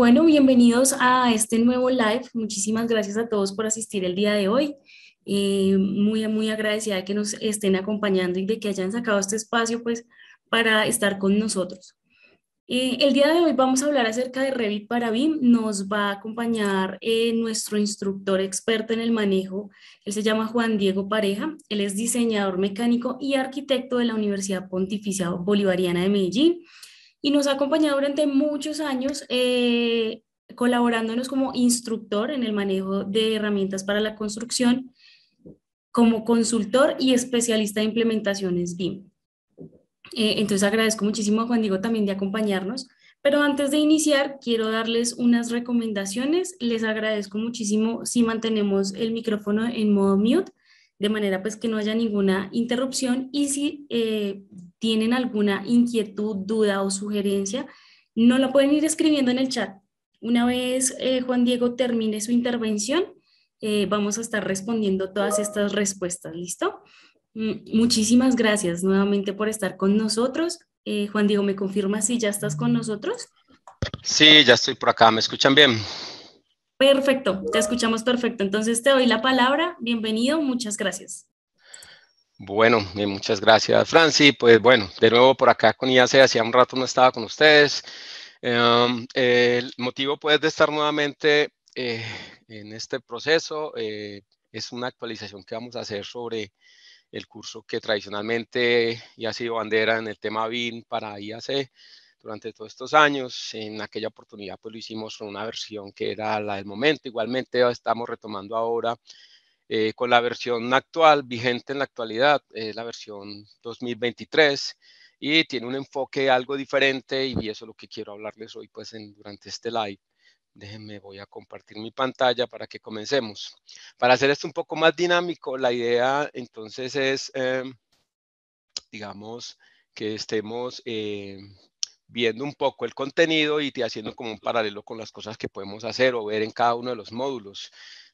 Bueno, bienvenidos a este nuevo live. Muchísimas gracias a todos por asistir el día de hoy. Eh, muy, muy agradecida de que nos estén acompañando y de que hayan sacado este espacio pues, para estar con nosotros. Eh, el día de hoy vamos a hablar acerca de Revit para BIM. Nos va a acompañar eh, nuestro instructor experto en el manejo. Él se llama Juan Diego Pareja. Él es diseñador mecánico y arquitecto de la Universidad Pontificia Bolivariana de Medellín y nos ha acompañado durante muchos años eh, colaborándonos como instructor en el manejo de herramientas para la construcción, como consultor y especialista de implementaciones BIM. Eh, entonces agradezco muchísimo a Juan Diego también de acompañarnos. Pero antes de iniciar, quiero darles unas recomendaciones. Les agradezco muchísimo si mantenemos el micrófono en modo mute, de manera pues que no haya ninguna interrupción y si eh, tienen alguna inquietud, duda o sugerencia, no la pueden ir escribiendo en el chat. Una vez eh, Juan Diego termine su intervención, eh, vamos a estar respondiendo todas estas respuestas, ¿listo? Mm, muchísimas gracias nuevamente por estar con nosotros. Eh, Juan Diego, ¿me confirmas si ya estás con nosotros? Sí, ya estoy por acá, ¿me escuchan bien? Perfecto, te escuchamos perfecto. Entonces te doy la palabra, bienvenido, muchas gracias. Bueno, eh, muchas gracias, Franci. Pues bueno, de nuevo por acá con IAC, hacía un rato no estaba con ustedes. Em, el motivo pues de estar nuevamente eh, en este proceso eh, es una actualización que vamos a hacer sobre el curso que tradicionalmente ya ha sido bandera en el tema BIN para IAC durante todos estos años. En aquella oportunidad pues lo hicimos con una versión que era la del momento. Igualmente estamos retomando ahora eh, con la versión actual, vigente en la actualidad, la versión 2023, y tiene un enfoque algo diferente y eso es lo que quiero hablarles hoy pues durante este live. Déjenme, voy a compartir mi pantalla para que comencemos. Para hacer esto un poco más dinámico, la idea entonces es, eh, digamos, que estemos eh, viendo un poco el contenido y haciendo como un paralelo con las cosas que podemos hacer o ver en cada uno de los módulos.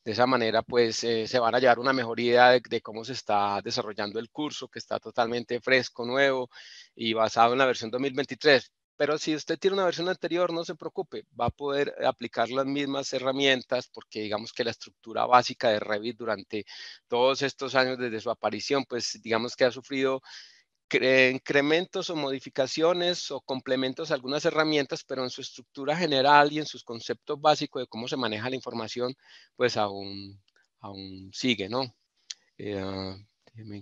De esa manera, pues eh, se van a llevar una mejor idea de, cómo se está desarrollando el curso, que está totalmente fresco, nuevo y basado en la versión 2023. Pero si usted tiene una versión anterior, no se preocupe, va a poder aplicar las mismas herramientas porque digamos que la estructura básica de Revit durante todos estos años desde su aparición, pues digamos que ha sufrido incrementos o modificaciones o complementos a algunas herramientas, pero en su estructura general y en sus conceptos básicos de cómo se maneja la información, pues aún, aún sigue, ¿no? Eh, ah,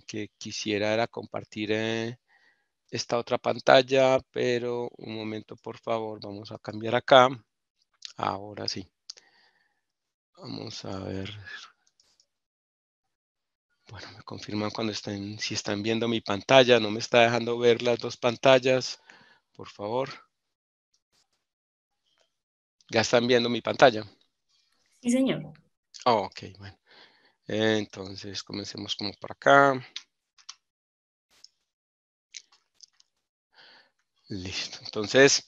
que quisiera era compartir eh, esta otra pantalla, pero un momento, por favor, vamos a cambiar acá. Ahora sí. Vamos a ver bueno, me confirman cuando estén, si están viendo mi pantalla, no me está dejando ver las dos pantallas, por favor. ¿Ya están viendo mi pantalla? Sí, señor. Oh, ok, bueno. Entonces, comencemos como por acá. Listo. Entonces,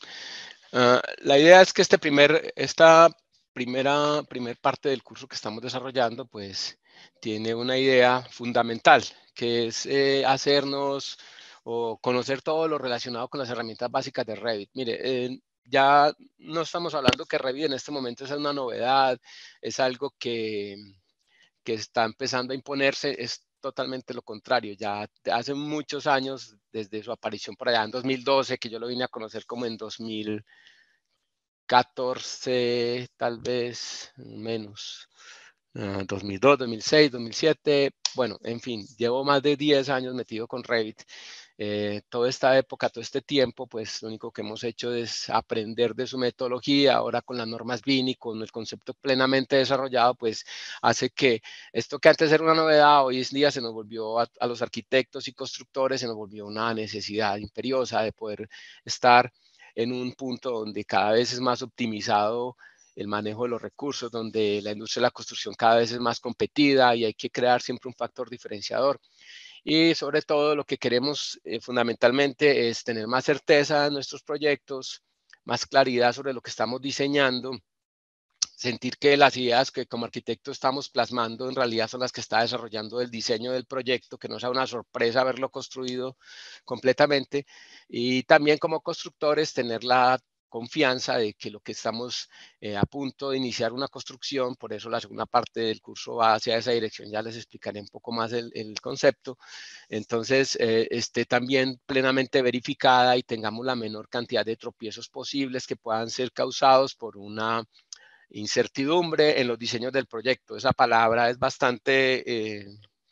ah, la idea es que este primer, está primera, primera parte del curso que estamos desarrollando, pues tiene una idea fundamental, que es eh, hacernos o conocer todo lo relacionado con las herramientas básicas de Revit. Mire, ya no estamos hablando que Revit en este momento es una novedad, es algo que, que está empezando a imponerse, es totalmente lo contrario. Ya hace muchos años, desde su aparición por allá en 2012, que yo lo vine a conocer como en 2000 14, tal vez menos. 2002, 2006, 2007, bueno, en fin, llevo más de 10 años metido con Revit. Eh, toda esta época, todo este tiempo, pues lo único que hemos hecho es aprender de su metodología, ahora con las normas BIN y con el concepto plenamente desarrollado, pues hace que esto que antes era una novedad, hoy en día se nos volvió a los arquitectos y constructores, se nos volvió una necesidad imperiosa de poder estar en un punto donde cada vez es más optimizado el manejo de los recursos, donde la industria de la construcción cada vez es más competida y hay que crear siempre un factor diferenciador. Y sobre todo lo que queremos eh, fundamentalmente es tener más certeza en nuestros proyectos, más claridad sobre lo que estamos diseñando sentir que las ideas que como arquitecto estamos plasmando en realidad son las que está desarrollando el diseño del proyecto, que no sea una sorpresa haberlo construido completamente y también como constructores tener la confianza de que lo que estamos eh, a punto de iniciar una construcción, por eso la segunda parte del curso va hacia esa dirección, ya les explicaré un poco más el, concepto, entonces eh, esté también plenamente verificada y tengamos la menor cantidad de tropiezos posibles que puedan ser causados por una incertidumbre en los diseños del proyecto. Esa palabra es bastante eh,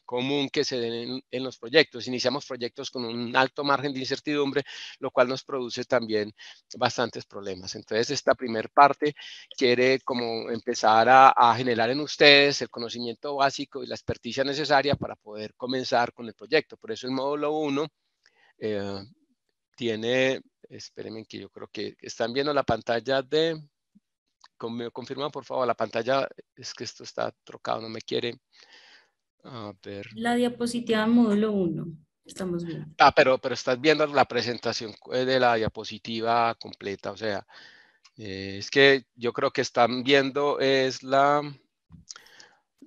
común que se den en, los proyectos. Iniciamos proyectos con un alto margen de incertidumbre, lo cual nos produce también bastantes problemas. Entonces, esta primera parte quiere como empezar a, generar en ustedes el conocimiento básico y la experticia necesaria para poder comenzar con el proyecto. Por eso el módulo 1 eh, tiene, espérenme que yo creo que están viendo la pantalla de Confirma por favor la pantalla, es que esto está trocado, no me quiere. A ver. La diapositiva módulo 1, estamos viendo. Ah, pero, pero estás viendo la presentación eh, de la diapositiva completa, o sea, eh, es que yo creo que están viendo es la,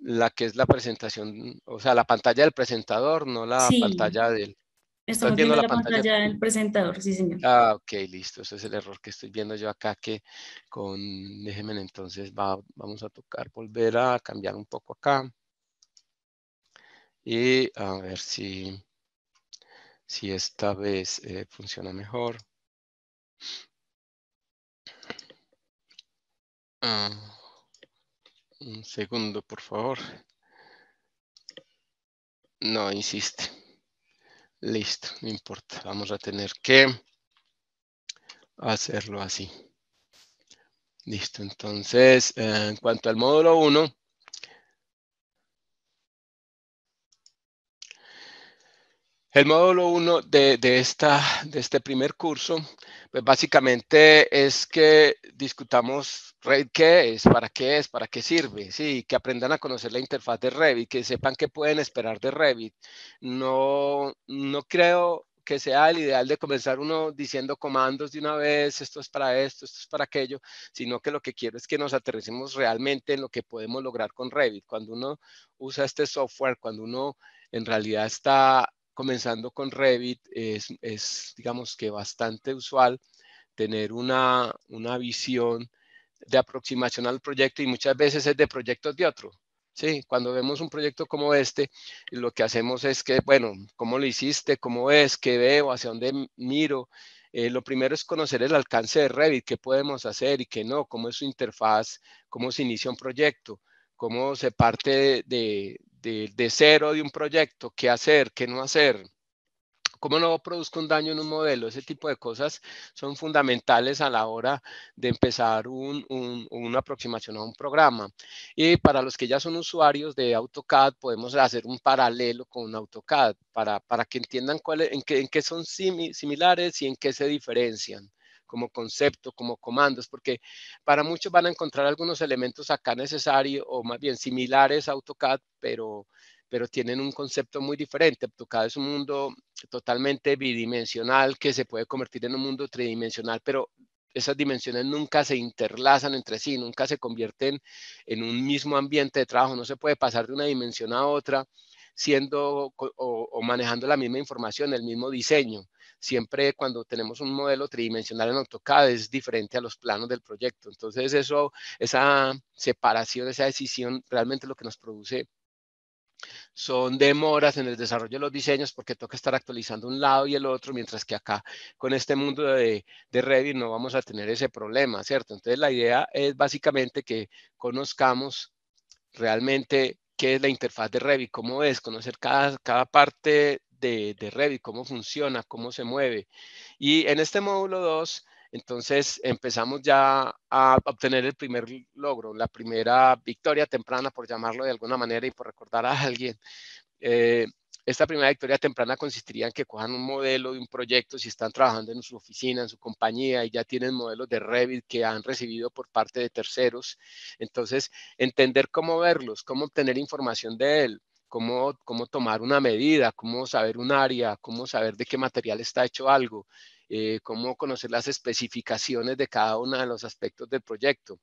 la que es la presentación, o sea, la pantalla del presentador, no la pantalla del... Estamos viendo, la, pantalla, del presentador, sí, señor. Ah, ok, listo. Ese es el error que estoy viendo yo acá, que con, déjenme entonces, vamos a tocar, volver a cambiar un poco acá. Y a ver si, si esta vez eh, funciona mejor. Ah, un segundo, por favor. No, insiste. Listo, no importa. Vamos a tener que hacerlo así. Listo, entonces, eh, en cuanto al módulo 1, El módulo 1 de, este primer curso, pues básicamente es que discutamos qué es, para qué es, para qué sirve, sí, que aprendan a conocer la interfaz de Revit, que sepan qué pueden esperar de Revit. No, no creo que sea el ideal de comenzar uno diciendo comandos de una vez, esto es para esto, esto es para aquello, sino que lo que quiero es que nos aterricemos realmente en lo que podemos lograr con Revit. Cuando uno usa este software, cuando uno en realidad está comenzando con Revit, es, digamos que bastante usual tener una, visión de aproximación al proyecto y muchas veces es de proyectos de otro. Sí, cuando vemos un proyecto como este, lo que hacemos es que, bueno, ¿cómo lo hiciste? ¿Cómo es? ¿Qué veo? ¿Hacia dónde miro? Eh, lo primero es conocer el alcance de Revit, qué podemos hacer y qué no, cómo es su interfaz, cómo se inicia un proyecto, cómo se parte de, de, cero de un proyecto, qué hacer, qué no hacer, cómo no produzco un daño en un modelo, ese tipo de cosas son fundamentales a la hora de empezar una aproximación a un programa. Y para los que ya son usuarios de AutoCAD, podemos hacer un paralelo con AutoCAD para, que entiendan en, qué, son similares y en qué se diferencian como concepto, como comandos, porque para muchos van a encontrar algunos elementos acá necesarios o más bien similares a AutoCAD, pero, pero tienen un concepto muy diferente. AutoCAD es un mundo totalmente bidimensional que se puede convertir en un mundo tridimensional, pero esas dimensiones nunca se interlazan entre sí, nunca se convierten en un mismo ambiente de trabajo, no se puede pasar de una dimensión a otra siendo o manejando la misma información, el mismo diseño siempre cuando tenemos un modelo tridimensional en AutoCAD es diferente a los planos del proyecto. Entonces eso, esa separación, esa decisión realmente lo que nos produce son demoras en el desarrollo de los diseños porque toca estar actualizando un lado y el otro, mientras que acá con este mundo de, de Revit no vamos a tener ese problema, ¿cierto? Entonces la idea es básicamente que conozcamos realmente qué es la interfaz de Revit, cómo es, conocer cada, cada parte de, Revit, cómo funciona, cómo se mueve. Y en este módulo 2, entonces empezamos ya a obtener el primer logro, la primera victoria temprana, por llamarlo de alguna manera y por recordar a alguien. Eh, esta primera victoria temprana consistiría en que cojan un modelo de un proyecto, si están trabajando en su oficina, en su compañía y ya tienen modelos de Revit que han recibido por parte de terceros. Entonces, entender cómo verlos, cómo obtener información de él, cómo, tomar una medida, cómo saber un área, cómo saber de qué material está hecho algo, eh, cómo conocer las especificaciones de cada uno de los aspectos del proyecto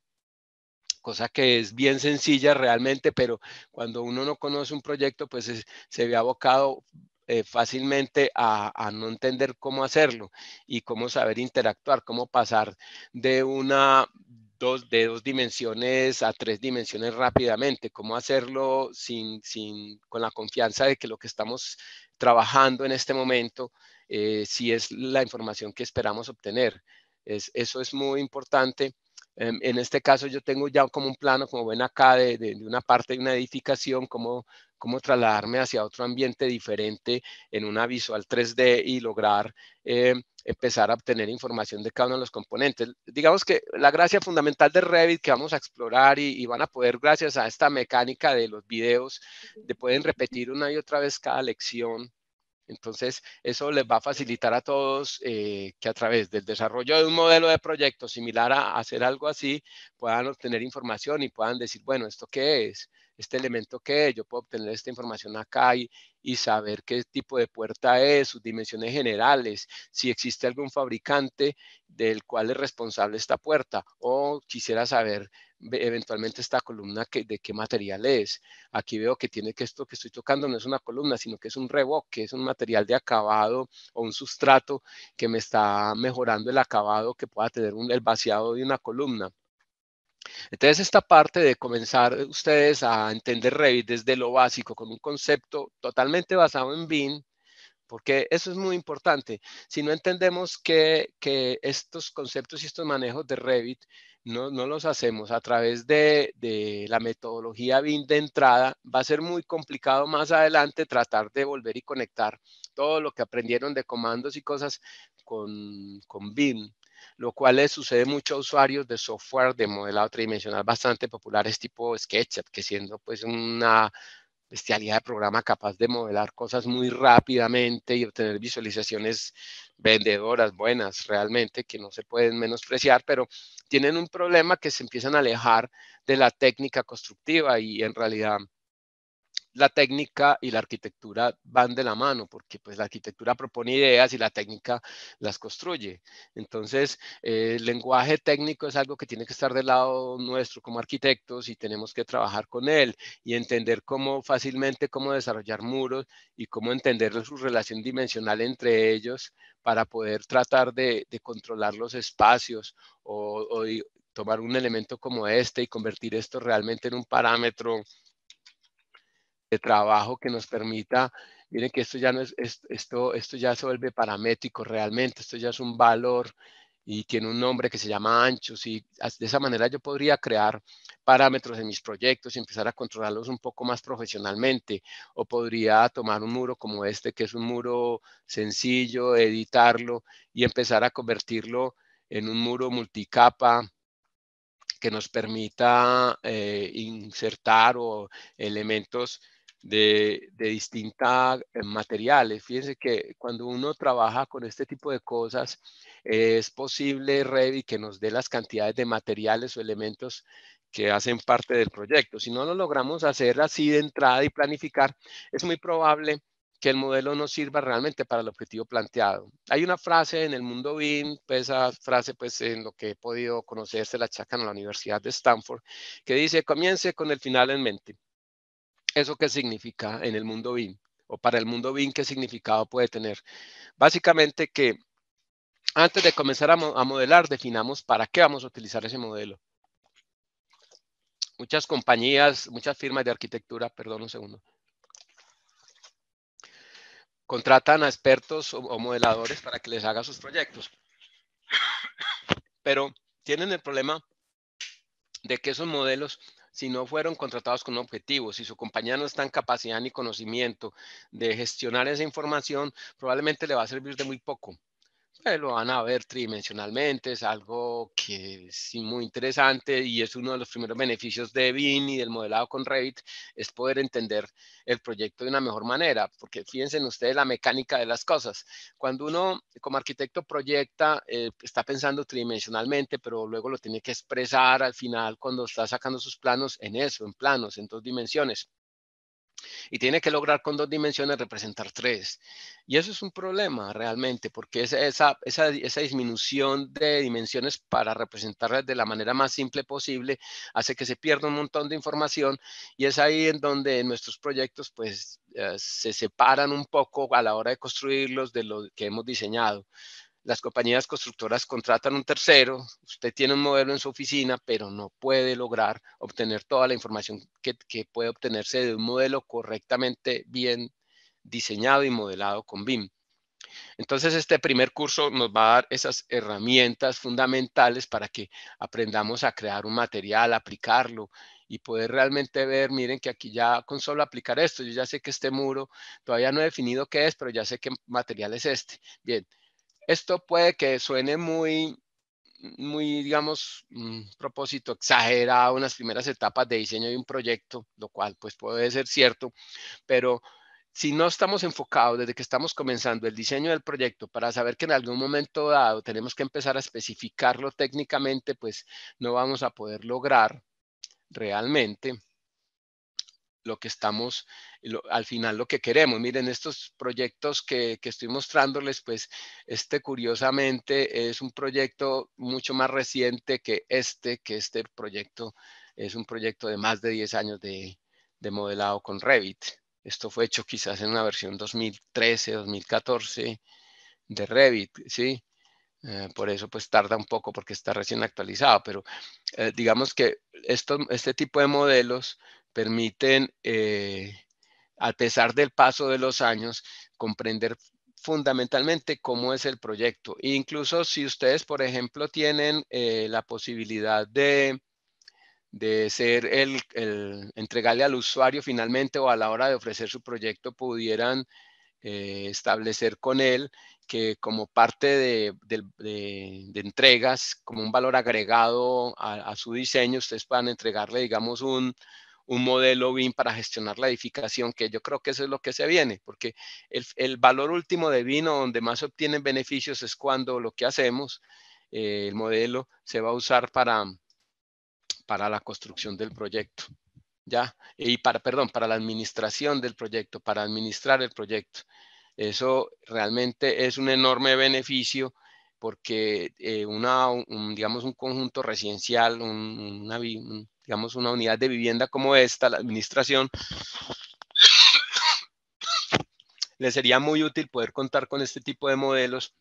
cosa que es bien sencilla realmente, pero cuando uno no conoce un proyecto, pues se ve abocado eh, fácilmente a, a, no entender cómo hacerlo y cómo saber interactuar, cómo pasar de una, dos, de dos dimensiones a tres dimensiones rápidamente, cómo hacerlo sin, sin, con la confianza de que lo que estamos trabajando en este momento, eh, sí si es la información que esperamos obtener. eso es muy importante Em, en este caso yo tengo ya como un plano, como ven acá, de, una parte de una edificación, cómo, trasladarme hacia otro ambiente diferente en una visual 3D y lograr eh, empezar a obtener información de cada uno de los componentes. Digamos que la gracia fundamental de Revit que vamos a explorar y, y van a poder, gracias a esta mecánica de los videos, de pueden repetir una y otra vez cada lección entonces, eso les va a facilitar a todos eh, que a través del desarrollo de un modelo de proyecto similar a hacer algo así, puedan obtener información y puedan decir, bueno, ¿esto qué es? este elemento que yo puedo obtener esta información acá y, saber qué tipo de puerta es, sus dimensiones generales, si existe algún fabricante del cual es responsable esta puerta o quisiera saber eventualmente esta columna de qué material es. Aquí veo que tiene que esto que estoy tocando no es una columna, sino que es un revoque, es un material de acabado o un sustrato que me está mejorando el acabado que pueda tener el vaciado de una columna. Entonces, esta parte de comenzar eh, ustedes a entender Revit desde lo básico, con un concepto totalmente basado en BIM, porque eso es muy importante. Si no entendemos que, estos conceptos y estos manejos de Revit no, los hacemos a través de, la metodología BIM de entrada, va a ser muy complicado más adelante tratar de volver y conectar todo lo que aprendieron de comandos y cosas con, con BIM lo cual le sucede mucho a usuarios de software de modelado tridimensional bastante populares tipo SketchUp, que siendo pues una bestialidad de programa capaz de modelar cosas muy rápidamente y obtener visualizaciones vendedoras buenas realmente que no se pueden menospreciar, pero tienen un problema que se empiezan a alejar de la técnica constructiva y en realidad la técnica y la arquitectura van de la mano, porque pues la arquitectura propone ideas y la técnica las construye. Entonces, eh, el lenguaje técnico es algo que tiene que estar del lado nuestro como arquitectos y tenemos que trabajar con él y entender cómo fácilmente cómo desarrollar muros y cómo entender su relación dimensional entre ellos para poder tratar de, controlar los espacios o, o tomar un elemento como este y convertir esto realmente en un parámetro de trabajo que nos permita, miren que esto ya no es, esto, esto ya se vuelve paramétrico realmente, esto ya es un valor y tiene un nombre que se llama anchos y de esa manera yo podría crear parámetros en mis proyectos y empezar a controlarlos un poco más profesionalmente o podría tomar un muro como este que es un muro sencillo, editarlo y empezar a convertirlo en un muro multicapa que nos permita eh, insertar o elementos de, de distintos eh, materiales. Fíjense que cuando uno trabaja con este tipo de cosas, es posible, Revi, que nos dé las cantidades de materiales o elementos que hacen parte del proyecto. Si no lo logramos hacer así de entrada y planificar, es muy probable que el modelo no sirva realmente para el objetivo planteado. Hay una frase en el mundo BIM, pues esa frase pues en lo que he podido conocer se la achacan en la Universidad de Stanford, que dice comience con el final en mente. ¿Eso qué significa en el mundo BIM? O para el mundo BIM, ¿qué significado puede tener? Básicamente que antes de comenzar a, modelar, definamos para qué vamos a utilizar ese modelo. Muchas compañías, muchas firmas de arquitectura, perdón un segundo, contratan a expertos o, o modeladores para que les haga sus proyectos. Pero tienen el problema de que esos modelos si no fueron contratados con objetivos, objetivo, si su compañía no está en capacidad ni conocimiento de gestionar esa información, probablemente le va a servir de muy poco. Eh, lo van a ver tridimensionalmente, es algo que es muy interesante y es uno de los primeros beneficios de BIM y del modelado con Revit, es poder entender el proyecto de una mejor manera, porque fíjense en ustedes la mecánica de las cosas. Cuando uno como arquitecto proyecta, eh, está pensando tridimensionalmente, pero luego lo tiene que expresar al final cuando está sacando sus planos en eso, en planos, en dos dimensiones y tiene que lograr con dos dimensiones representar tres. Y eso es un problema realmente, porque esa, disminución de dimensiones para representarlas de la manera más simple posible hace que se pierda un montón de información y es ahí en donde nuestros proyectos pues eh, se separan un poco a la hora de construirlos de lo que hemos diseñado las compañías constructoras contratan un tercero, usted tiene un modelo en su oficina, pero no puede lograr obtener toda la información que, puede obtenerse de un modelo correctamente bien diseñado y modelado con BIM. Entonces, este primer curso nos va a dar esas herramientas fundamentales para que aprendamos a crear un material, aplicarlo y poder realmente ver, miren que aquí ya con solo aplicar esto, yo ya sé que este muro todavía no he definido qué es, pero ya sé qué material es este. Bien, esto puede que suene muy, muy, digamos, un mm, propósito exagerado unas primeras etapas de diseño de un proyecto, lo cual pues puede ser cierto, pero si no estamos enfocados desde que estamos comenzando el diseño del proyecto para saber que en algún momento dado tenemos que empezar a especificarlo técnicamente, pues no vamos a poder lograr realmente lo que estamos, al final lo que queremos. Miren, estos proyectos que, estoy mostrándoles, pues este curiosamente es un proyecto mucho más reciente que este, que este proyecto es un proyecto de más de 10 años de, modelado con Revit. Esto fue hecho quizás en una versión 2013, 2014 de Revit, ¿sí? Eh, por eso pues tarda un poco porque está recién actualizado, pero eh, digamos que este tipo de modelos permiten, eh, a pesar del paso de los años, comprender fundamentalmente cómo es el proyecto. incluso si ustedes, por ejemplo, tienen eh, la posibilidad de, ser el, entregarle al usuario finalmente o a la hora de ofrecer su proyecto pudieran eh, establecer con él que como parte de, entregas, como un valor agregado a, su diseño, ustedes puedan entregarle, digamos, un, un modelo BIM para gestionar la edificación, que yo creo que eso es lo que se viene, porque el, valor último de BIM donde más obtienen beneficios es cuando lo que hacemos, eh, el modelo se va a usar para, para la construcción del proyecto. ¿Ya? Y para, perdón, para la administración del proyecto, para administrar el proyecto. Eso realmente es un enorme beneficio porque eh, una, un, digamos, un conjunto residencial, un, una, un, digamos, una unidad de vivienda como esta, la administración, le sería muy útil poder contar con este tipo de modelos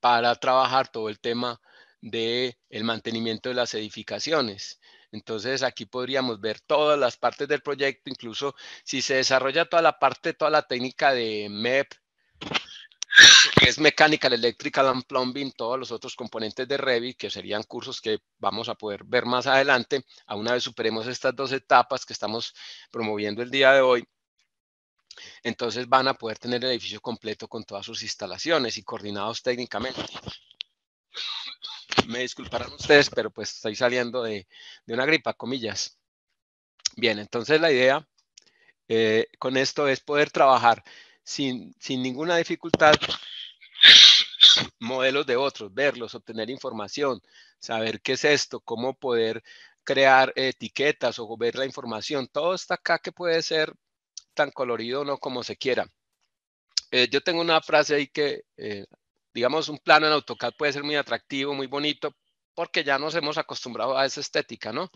para trabajar todo el tema del el mantenimiento de las edificaciones. Entonces aquí podríamos ver todas las partes del proyecto, incluso si se desarrolla toda la parte, toda la técnica de MEP que es mecánica eléctrica, and Plumbing, todos los otros componentes de Revit, que serían cursos que vamos a poder ver más adelante, a una vez superemos estas dos etapas que estamos promoviendo el día de hoy, entonces van a poder tener el edificio completo con todas sus instalaciones y coordinados técnicamente. Me disculparán ustedes, pero pues estoy saliendo de, de una gripa, comillas. Bien, entonces la idea eh, con esto es poder trabajar sin, ninguna dificultad modelos de otros, verlos, obtener información, saber qué es esto, cómo poder crear etiquetas o ver la información. Todo está acá que puede ser tan colorido o no como se quiera. Eh, yo tengo una frase ahí que, eh, digamos, un plano en AutoCAD puede ser muy atractivo, muy bonito, porque ya nos hemos acostumbrado a esa estética, ¿no?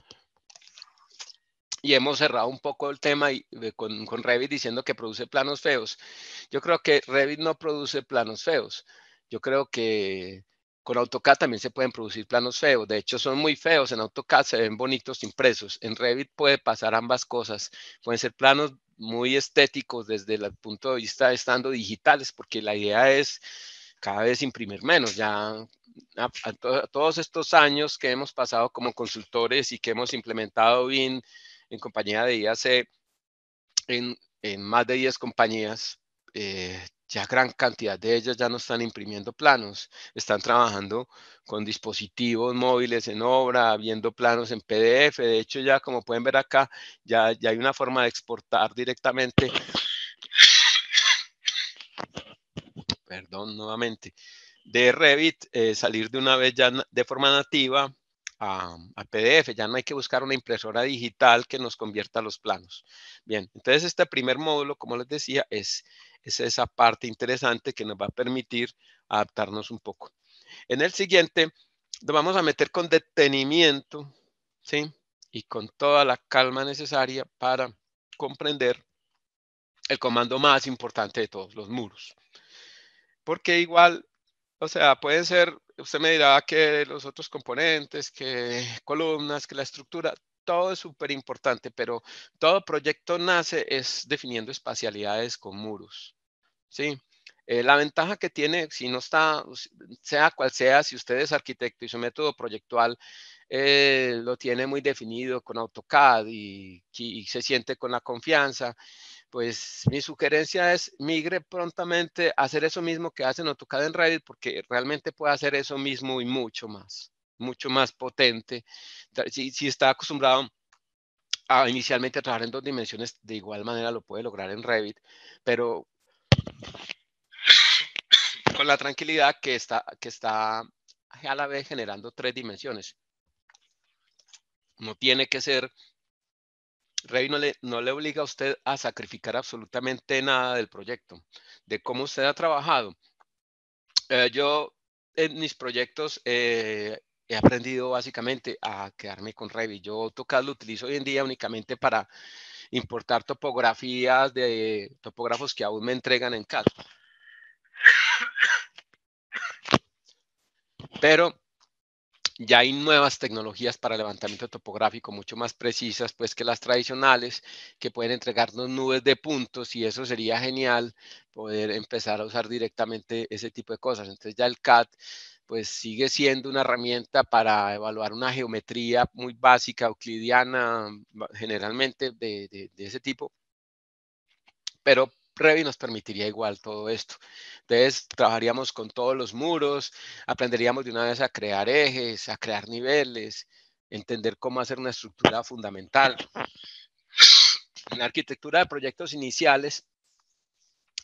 y hemos cerrado un poco el tema y, eh, con, Revit diciendo que produce planos feos. Yo creo que Revit no produce planos feos. Yo creo que con AutoCAD también se pueden producir planos feos. De hecho, son muy feos. En AutoCAD se ven bonitos impresos. En Revit puede pasar ambas cosas. Pueden ser planos muy estéticos desde el punto de vista de estando digitales, porque la idea es cada vez imprimir menos. Ya todos estos años que hemos pasado como consultores y que hemos implementado bien en compañía de IAC en, más de 10 compañías. Eh, ya gran cantidad de ellas ya no están imprimiendo planos, están trabajando con dispositivos móviles en obra, viendo planos en PDF. De hecho, ya como pueden ver acá, ya, hay una forma de exportar directamente. Perdón, nuevamente. De Revit, eh, salir de una vez ya de forma nativa a, PDF, ya no hay que buscar una impresora digital que nos convierta los planos. Bien, entonces este primer módulo, como les decía, es, esa parte interesante que nos va a permitir adaptarnos un poco. En el siguiente, nos vamos a meter con detenimiento, ¿sí? Y con toda la calma necesaria para comprender el comando más importante de todos, los muros. Porque igual o sea, pueden ser, usted me dirá que los otros componentes, que columnas, que la estructura, todo es súper importante, pero todo proyecto nace es definiendo espacialidades con muros. ¿sí? Eh, la ventaja que tiene, si no está, sea cual sea, si usted es arquitecto y su método proyectual eh, lo tiene muy definido con AutoCAD y se siente con la confianza, pues mi sugerencia es migre prontamente a hacer eso mismo que hacen AutoCAD en Revit porque realmente puede hacer eso mismo y mucho más, mucho más potente. Si, está acostumbrado a inicialmente trabajar en dos dimensiones, de igual manera lo puede lograr en Revit, pero con la tranquilidad que está, que está a la vez generando tres dimensiones. No tiene que ser Revi no le, obliga a usted a sacrificar absolutamente nada del proyecto, de cómo usted ha trabajado. Eh, yo en mis proyectos eh, he aprendido básicamente a quedarme con Revit. Yo AutoCAD lo utilizo hoy en día únicamente para importar topografías de topógrafos que aún me entregan en CAD. Pero ya hay nuevas tecnologías para levantamiento topográfico mucho más precisas pues que las tradicionales que pueden entregarnos nubes de puntos y eso sería genial poder empezar a usar directamente ese tipo de cosas. Entonces ya el CAD pues sigue siendo una herramienta para evaluar una geometría muy básica, euclidiana, generalmente de, de ese tipo, pero Revit nos permitiría igual todo esto. Entonces, trabajaríamos con todos los muros, aprenderíamos de una vez a crear ejes, a crear niveles, entender cómo hacer una estructura fundamental. En la arquitectura de proyectos iniciales,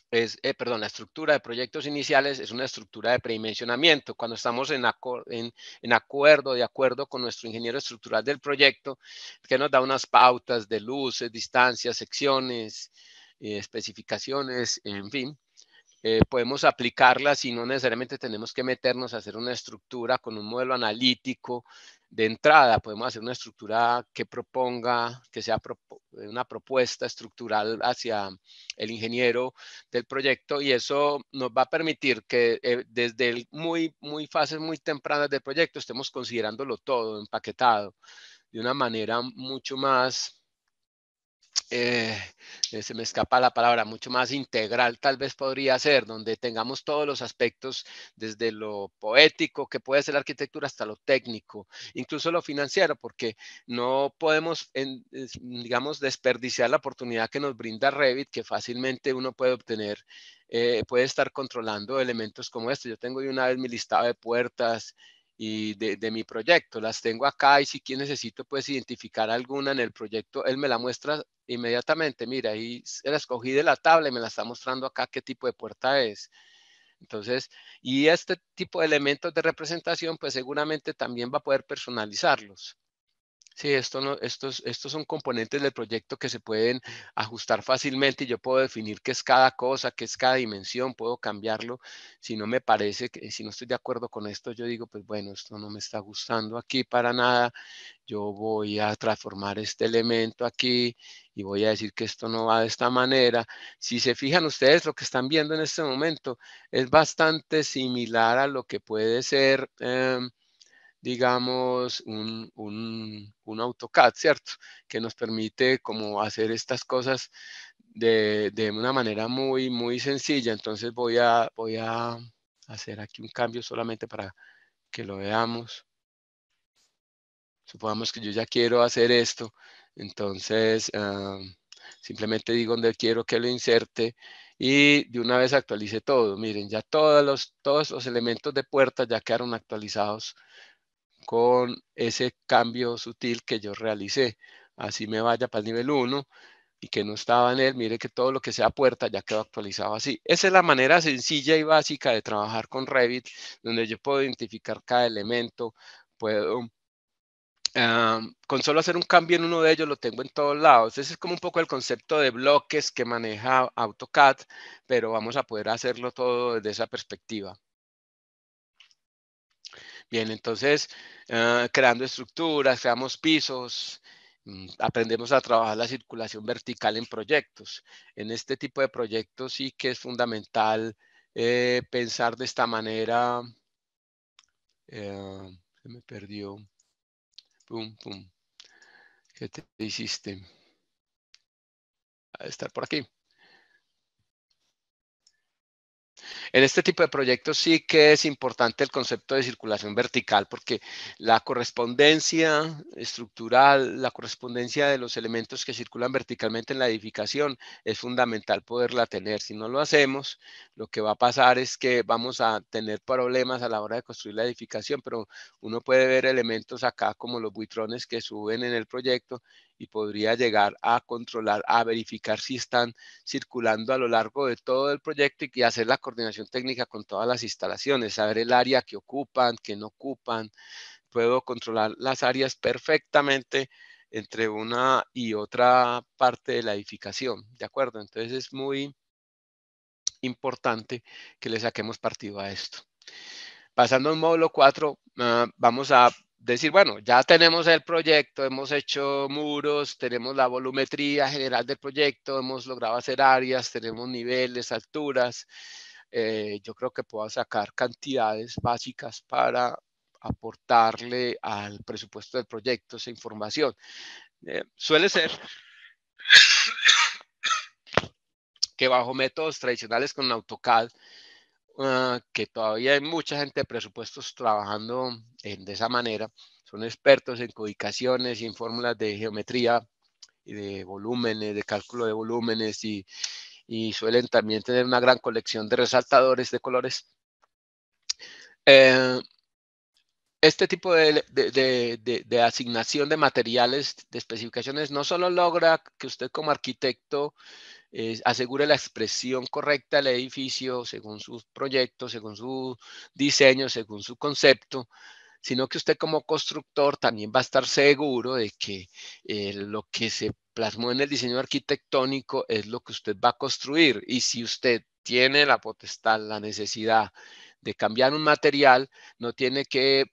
es, eh, perdón, la estructura de proyectos iniciales es una estructura de predimensionamiento. Cuando estamos en, en, en, acuerdo, de acuerdo con nuestro ingeniero estructural del proyecto, que nos da unas pautas de luces, distancias, secciones, eh, especificaciones, en fin, eh, podemos aplicarlas y no necesariamente tenemos que meternos a hacer una estructura con un modelo analítico de entrada. Podemos hacer una estructura que proponga, que sea una propuesta estructural hacia el ingeniero del proyecto y eso nos va a permitir que eh, desde el muy, muy fases muy tempranas del proyecto estemos considerándolo todo empaquetado de una manera mucho más eh, eh, se me escapa la palabra, mucho más integral tal vez podría ser, donde tengamos todos los aspectos, desde lo poético que puede ser la arquitectura hasta lo técnico, incluso lo financiero, porque no podemos, digamos, desperdiciar la oportunidad que nos brinda Revit, que fácilmente uno puede obtener eh, puede estar controlando elementos como este. Yo tengo una vez mi listado de puertas, y de, mi proyecto. Las tengo acá y si necesito pues identificar alguna en el proyecto, él me la muestra inmediatamente. Mira, ahí la escogí de la tabla y me la está mostrando acá qué tipo de puerta es. Entonces, y este tipo de elementos de representación pues seguramente también va a poder personalizarlos. Sí, no, estos, estos son componentes del proyecto que se pueden ajustar fácilmente yo puedo definir qué es cada cosa, qué es cada dimensión, puedo cambiarlo. Si no me parece, que, si no estoy de acuerdo con esto, yo digo, pues bueno, esto no me está gustando aquí para nada. Yo voy a transformar este elemento aquí y voy a decir que esto no va de esta manera. Si se fijan ustedes, lo que están viendo en este momento es bastante similar a lo que puede ser... Em, digamos, un, un, AutoCAD, ¿cierto? Que nos permite como hacer estas cosas de, una manera muy, muy sencilla. Entonces voy a, voy a hacer aquí un cambio solamente para que lo veamos. Supongamos que yo ya quiero hacer esto. Entonces, ah, simplemente digo donde quiero que lo inserte y de una vez actualice todo. Miren, ya todos los, todos los elementos de puerta ya quedaron actualizados con ese cambio sutil que yo realicé. Así me vaya para el nivel 1 y que no estaba en él, mire que todo lo que sea puerta ya quedó actualizado así. Esa es la manera sencilla y básica de trabajar con Revit, donde yo puedo identificar cada elemento, puedo ah, con solo hacer un cambio en uno de ellos lo tengo en todos lados. Ese es como un poco el concepto de bloques que maneja AutoCAD, pero vamos a poder hacerlo todo desde esa perspectiva. Bien, entonces, ah, creando estructuras, creamos pisos, mm, aprendemos a trabajar la circulación vertical en proyectos. En este tipo de proyectos sí que es fundamental eh, pensar de esta manera. Eh, se me perdió. Pum, pum. ¿Qué te hiciste? A ah, estar por aquí. En este tipo de proyectos sí que es importante el concepto de circulación vertical porque la correspondencia estructural, la correspondencia de los elementos que circulan verticalmente en la edificación es fundamental poderla tener. Si no lo hacemos, lo que va a pasar es que vamos a tener problemas a la hora de construir la edificación, pero uno puede ver elementos acá como los buitrones que suben en el proyecto y podría llegar a controlar, a verificar si están circulando a lo largo de todo el proyecto y hacer la coordinación técnica con todas las instalaciones, saber el área que ocupan, que no ocupan. Puedo controlar las áreas perfectamente entre una y otra parte de la edificación, ¿de acuerdo? Entonces es muy importante que le saquemos partido a esto. Pasando al módulo 4, ah, vamos a decir, bueno, ya tenemos el proyecto, hemos hecho muros, tenemos la volumetría general del proyecto, hemos logrado hacer áreas, tenemos niveles, alturas. Eh, yo creo que puedo sacar cantidades básicas para aportarle al presupuesto del proyecto esa información. Eh, suele ser que bajo métodos tradicionales con AutoCAD Ah, que todavía hay mucha gente de presupuestos trabajando en, de esa manera. Son expertos en codicaciones y en fórmulas de geometría y de volúmenes, de cálculo de volúmenes y, suelen también tener una gran colección de resaltadores de colores. Eh, este tipo de, de, asignación de materiales, de especificaciones, no solo logra que usted como arquitecto asegure la expresión correcta del edificio según sus proyectos, según su diseño, según su concepto, sino que usted como constructor también va a estar seguro de que eh, lo que se plasmó en el diseño arquitectónico es lo que usted va a construir. Y si usted tiene la potestad, la necesidad de cambiar un material, no tiene que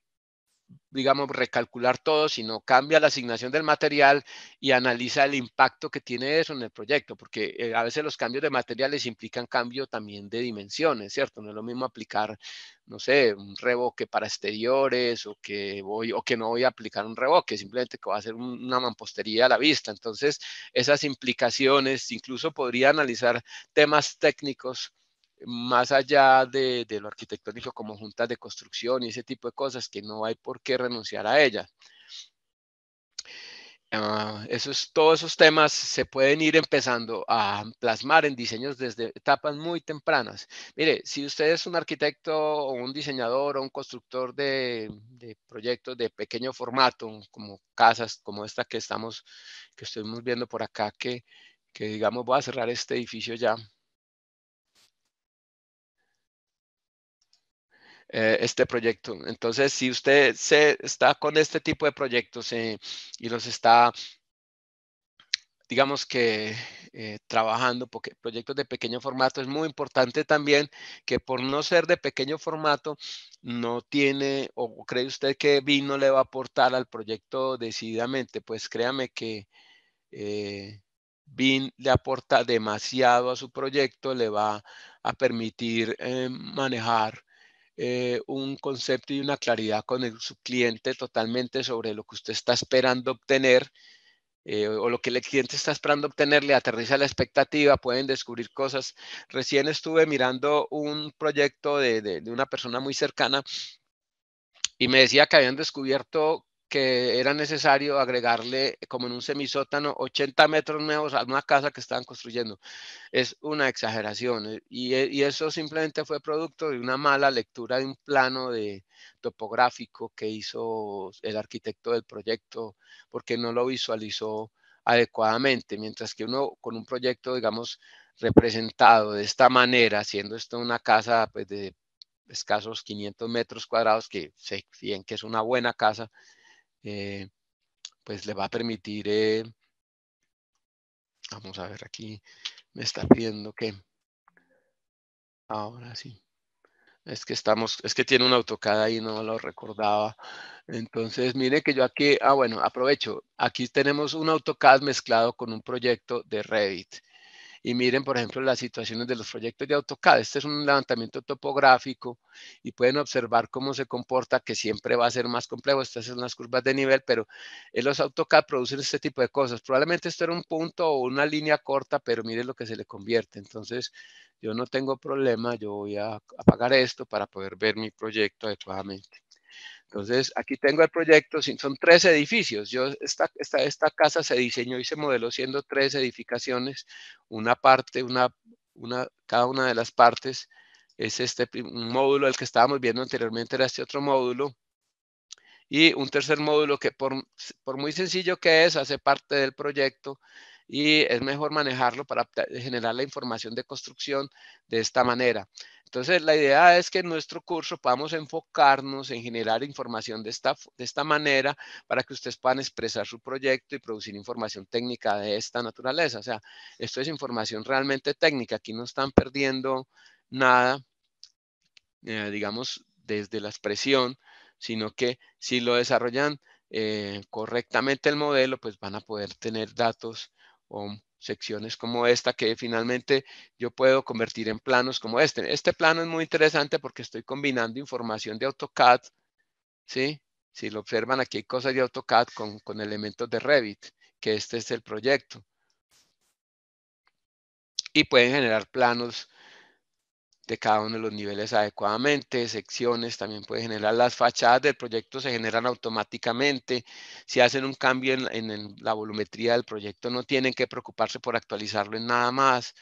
digamos, recalcular todo, sino cambia la asignación del material y analiza el impacto que tiene eso en el proyecto, porque eh, a veces los cambios de materiales implican cambio también de dimensiones, ¿cierto? No es lo mismo aplicar, no sé, un revoque para exteriores o que, voy, o que no voy a aplicar un revoque, simplemente que va a ser una mampostería a la vista. Entonces, esas implicaciones, incluso podría analizar temas técnicos más allá de, lo arquitectónico como juntas de construcción y ese tipo de cosas que no hay por qué renunciar a ellas. Ah, esos, todos esos temas se pueden ir empezando a plasmar en diseños desde etapas muy tempranas. Mire, si usted es un arquitecto o un diseñador o un constructor de, proyectos de pequeño formato, como casas como esta que estamos, que estuvimos viendo por acá, que, que digamos voy a cerrar este edificio ya, Eh, este proyecto. Entonces, si usted se está con este tipo de proyectos eh, y los está, digamos que eh, trabajando, porque proyectos de pequeño formato es muy importante también que por no ser de pequeño formato, no tiene o cree usted que no le va a aportar al proyecto decididamente, pues créame que... BIN le aporta demasiado a su proyecto, le va a permitir manejar eh, un concepto y una claridad con el, su cliente totalmente sobre lo que usted está esperando obtener eh, o lo que el cliente está esperando obtener, le aterriza la expectativa, pueden descubrir cosas. Recién estuve mirando un proyecto de, de una persona muy cercana y me decía que habían descubierto que era necesario agregarle como en un semisótano 80 metros nuevos a una casa que estaban construyendo. Es una exageración eh, eh, y, eso simplemente fue producto de una mala lectura de un plano de topográfico que hizo el arquitecto del proyecto porque no lo visualizó adecuadamente, mientras que uno con un proyecto, digamos, representado de esta manera, siendo esto una casa pues, de escasos 500 metros cuadrados, que se bien que es una buena casa, eh, pues le va a permitir, eh, vamos a ver aquí, me está haciendo que, ahora sí, es que estamos, es que tiene un AutoCAD ahí, no lo recordaba. Entonces, mire que yo aquí, ah, bueno, aprovecho. Aquí tenemos un AutoCAD mezclado con un proyecto de Reddit y miren, por ejemplo, las situaciones de los proyectos de AutoCAD. Este es un levantamiento topográfico y pueden observar cómo se comporta, que siempre va a ser más complejo. Estas son las curvas de nivel, pero en los AutoCAD producen este tipo de cosas. Probablemente esto era un punto o una línea corta, pero miren lo que se le convierte. Entonces, yo no tengo problema, yo voy a apagar esto para poder ver mi proyecto adecuadamente. Entonces, aquí tengo el proyecto, son tres edificios. Yo, esta, esta, casa se diseñó y se modeló siendo tres edificaciones. Una parte, una, una, cada una de las partes es este módulo, el que estábamos viendo anteriormente era este otro módulo. Y un tercer módulo que por, por muy sencillo que es, hace parte del proyecto y es mejor manejarlo para generar la información de construcción de esta manera. Entonces, la idea es que en nuestro curso podamos enfocarnos en generar información de esta, de esta manera para que ustedes puedan expresar su proyecto y producir información técnica de esta naturaleza. O sea, esto es información realmente técnica. Aquí no están perdiendo nada, eh, digamos, desde la expresión, sino que si lo desarrollan eh, correctamente el modelo, pues van a poder tener datos o secciones como esta que finalmente yo puedo convertir en planos como este. Este plano es muy interesante porque estoy combinando información de AutoCAD, ¿sí? Si lo observan, aquí hay cosas de AutoCAD con, con elementos de Revit, que este es el proyecto. Y pueden generar planos cada uno de los niveles adecuadamente, secciones también puede generar, las fachadas del proyecto se generan automáticamente, si hacen un cambio en, la volumetría del proyecto no tienen que preocuparse por actualizarlo en nada más,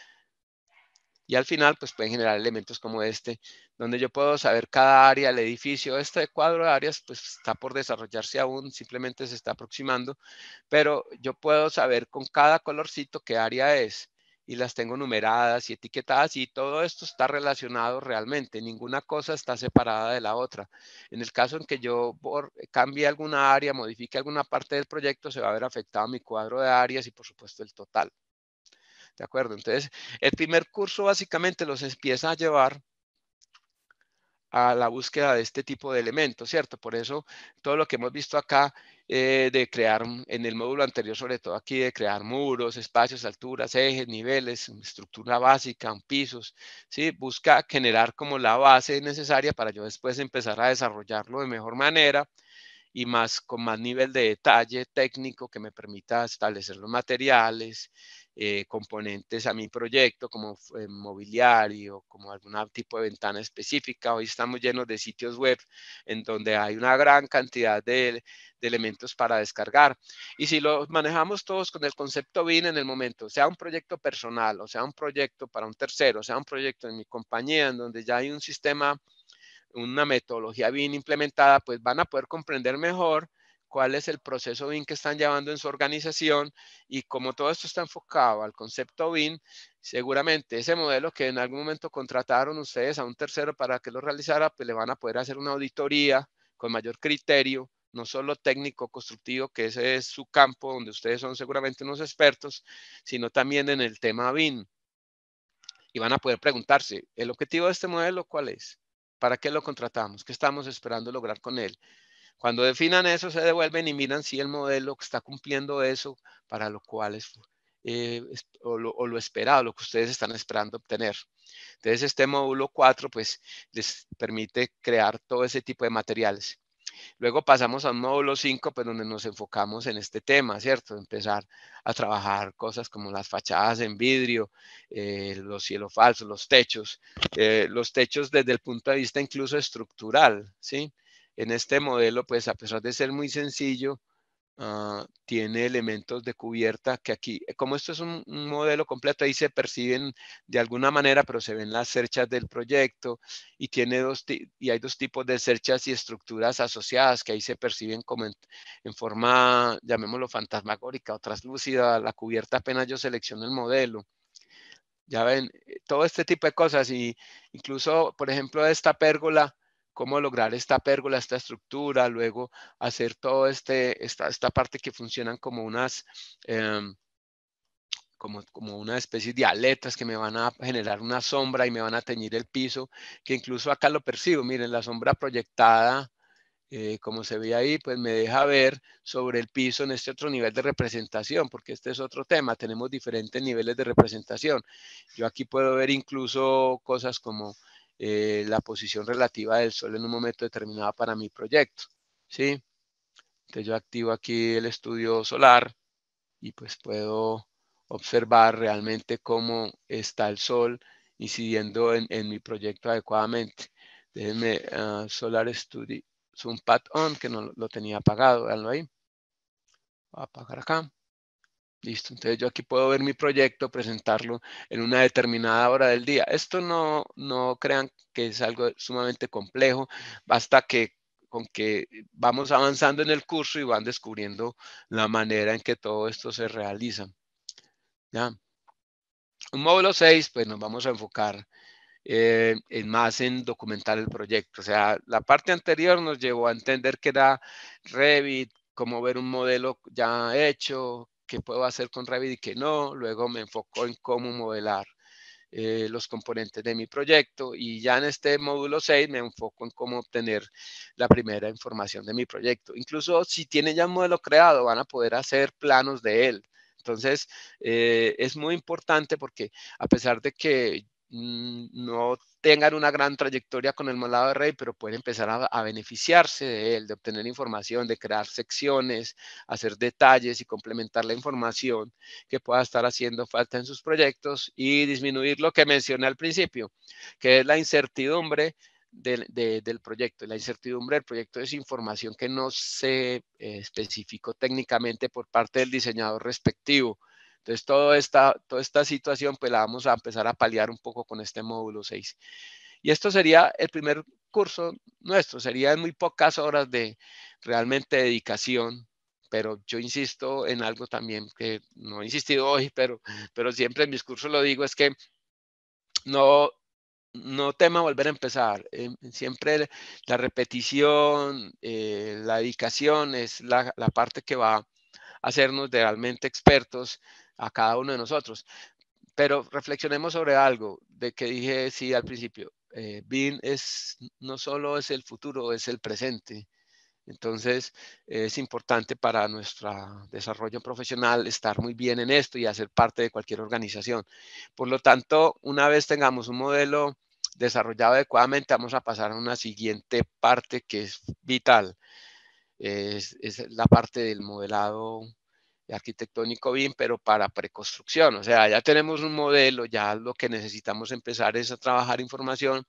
y al final pues pueden generar elementos como este, donde yo puedo saber cada área el edificio. Este cuadro de áreas pues está por desarrollarse aún, simplemente se está aproximando, pero yo puedo saber con cada colorcito qué área es y las tengo numeradas y etiquetadas y todo esto está relacionado realmente, ninguna cosa está separada de la otra. En el caso en que yo eh, cambie alguna área, modifique alguna parte del proyecto, se va a ver afectado mi cuadro de áreas y por supuesto el total. ¿De acuerdo? Entonces, el primer curso básicamente los empieza a llevar a la búsqueda de este tipo de elementos, ¿cierto? Por eso todo lo que hemos visto acá eh, de crear, en el módulo anterior sobre todo aquí, de crear muros, espacios, alturas, ejes, niveles, estructura básica, pisos, ¿sí? Busca generar como la base necesaria para yo después empezar a desarrollarlo de mejor manera y más con más nivel de detalle técnico que me permita establecer los materiales, eh, componentes a mi proyecto, como mobiliario eh, mobiliario, como algún tipo de ventana específica. Hoy estamos llenos de sitios web en donde hay una gran cantidad de, elementos para descargar. Y si los manejamos todos con el concepto BIN en el momento, sea un proyecto personal, o sea un proyecto para un tercero, o sea un proyecto en mi compañía, en donde ya hay un sistema una metodología bien implementada, pues van a poder comprender mejor cuál es el proceso BIM que están llevando en su organización y como todo esto está enfocado al concepto BIM, seguramente ese modelo que en algún momento contrataron ustedes a un tercero para que lo realizara, pues le van a poder hacer una auditoría con mayor criterio, no solo técnico constructivo, que ese es su campo donde ustedes son seguramente unos expertos, sino también en el tema BIM. Y van a poder preguntarse, ¿el objetivo de este modelo cuál es? ¿Para qué lo contratamos? ¿Qué estamos esperando lograr con él? Cuando definan eso, se devuelven y miran si el modelo está cumpliendo eso para lo cual es, eh, o, lo, esperado, lo que ustedes están esperando obtener. Entonces, este módulo 4, pues, les permite crear todo ese tipo de materiales. Luego pasamos a un módulo 5, pues donde nos enfocamos en este tema, ¿cierto? Empezar a trabajar cosas como las fachadas en vidrio, eh, los cielos falsos, los techos, eh, los techos desde el punto de vista incluso estructural, ¿sí? En este modelo, pues a pesar de ser muy sencillo, ah, tiene elementos de cubierta que aquí, eh, como esto es un, modelo completo, ahí se perciben de alguna manera, pero se ven las cerchas del proyecto y, tiene dos y hay dos tipos de cerchas y estructuras asociadas que ahí se perciben como en, forma, llamémoslo fantasmagórica o traslúcida, la cubierta apenas yo selecciono el modelo ya ven, eh, todo este tipo de cosas y incluso, por ejemplo, esta pérgola cómo lograr esta pérgola, esta estructura, luego hacer toda este, esta, parte que funcionan como unas... Em, como, una especie de aletas que me van a generar una sombra y me van a teñir el piso, que incluso acá lo percibo, miren, la sombra proyectada, eh, como se ve ahí, pues me deja ver sobre el piso en este otro nivel de representación, porque este es otro tema, tenemos diferentes niveles de representación. Yo aquí puedo ver incluso cosas como eh, la posición relativa del Sol en un momento determinado para mi proyecto. ¿sí? Entonces yo activo aquí el estudio solar y pues puedo observar realmente cómo está el Sol incidiendo en, en mi proyecto adecuadamente. Déjenme ah, Solar Studio Zoom Pad On, que no lo tenía apagado, veanlo ahí. Voy a apagar acá. Listo, entonces yo aquí puedo ver mi proyecto, presentarlo en una determinada hora del día. Esto no, no crean que es algo sumamente complejo, basta que con que vamos avanzando en el curso y van descubriendo la manera en que todo esto se realiza. ¿Ya? Un módulo 6, pues nos vamos a enfocar eh, en más en documentar el proyecto. O sea, la parte anterior nos llevó a entender que era Revit, cómo ver un modelo ya hecho, qué puedo hacer con Revit y qué no. Luego me enfoco en cómo modelar eh, los componentes de mi proyecto y ya en este módulo 6 me enfoco en cómo obtener la primera información de mi proyecto. Incluso si tienen ya un modelo creado, van a poder hacer planos de él. Entonces, eh, es muy importante porque a pesar de que Mm, no tengan una gran trayectoria con el molado de rey, pero pueden empezar a, beneficiarse de él, de obtener información, de crear secciones, hacer detalles y complementar la información que pueda estar haciendo falta en sus proyectos y disminuir lo que mencioné al principio, que es la incertidumbre del proyecto. La incertidumbre del proyecto es información que no se eh, especificó técnicamente por parte del diseñador respectivo entonces, toda esta, situación, pues la vamos a empezar a paliar un poco con este módulo 6. Y esto sería el primer curso nuestro, serían muy pocas horas de realmente dedicación, pero yo insisto en algo también que no he insistido hoy, pero, pero siempre en mis cursos lo digo, es que no, tema volver a empezar. Eh, siempre la repetición, eh, la dedicación es la, la parte que va a hacernos realmente expertos a cada uno de nosotros. Pero reflexionemos sobre algo de que dije sí al principio. Bin eh, es, no solo es el futuro, es el presente. Entonces, es importante para nuestro desarrollo profesional estar muy bien en esto y hacer parte de cualquier organización. Por lo tanto, una vez tengamos un modelo desarrollado adecuadamente, vamos a pasar a una siguiente parte que es vital. es la parte del modelado arquitectónico BIM, pero para preconstrucción. O sea, ya tenemos un modelo, ya lo que necesitamos empezar es a trabajar información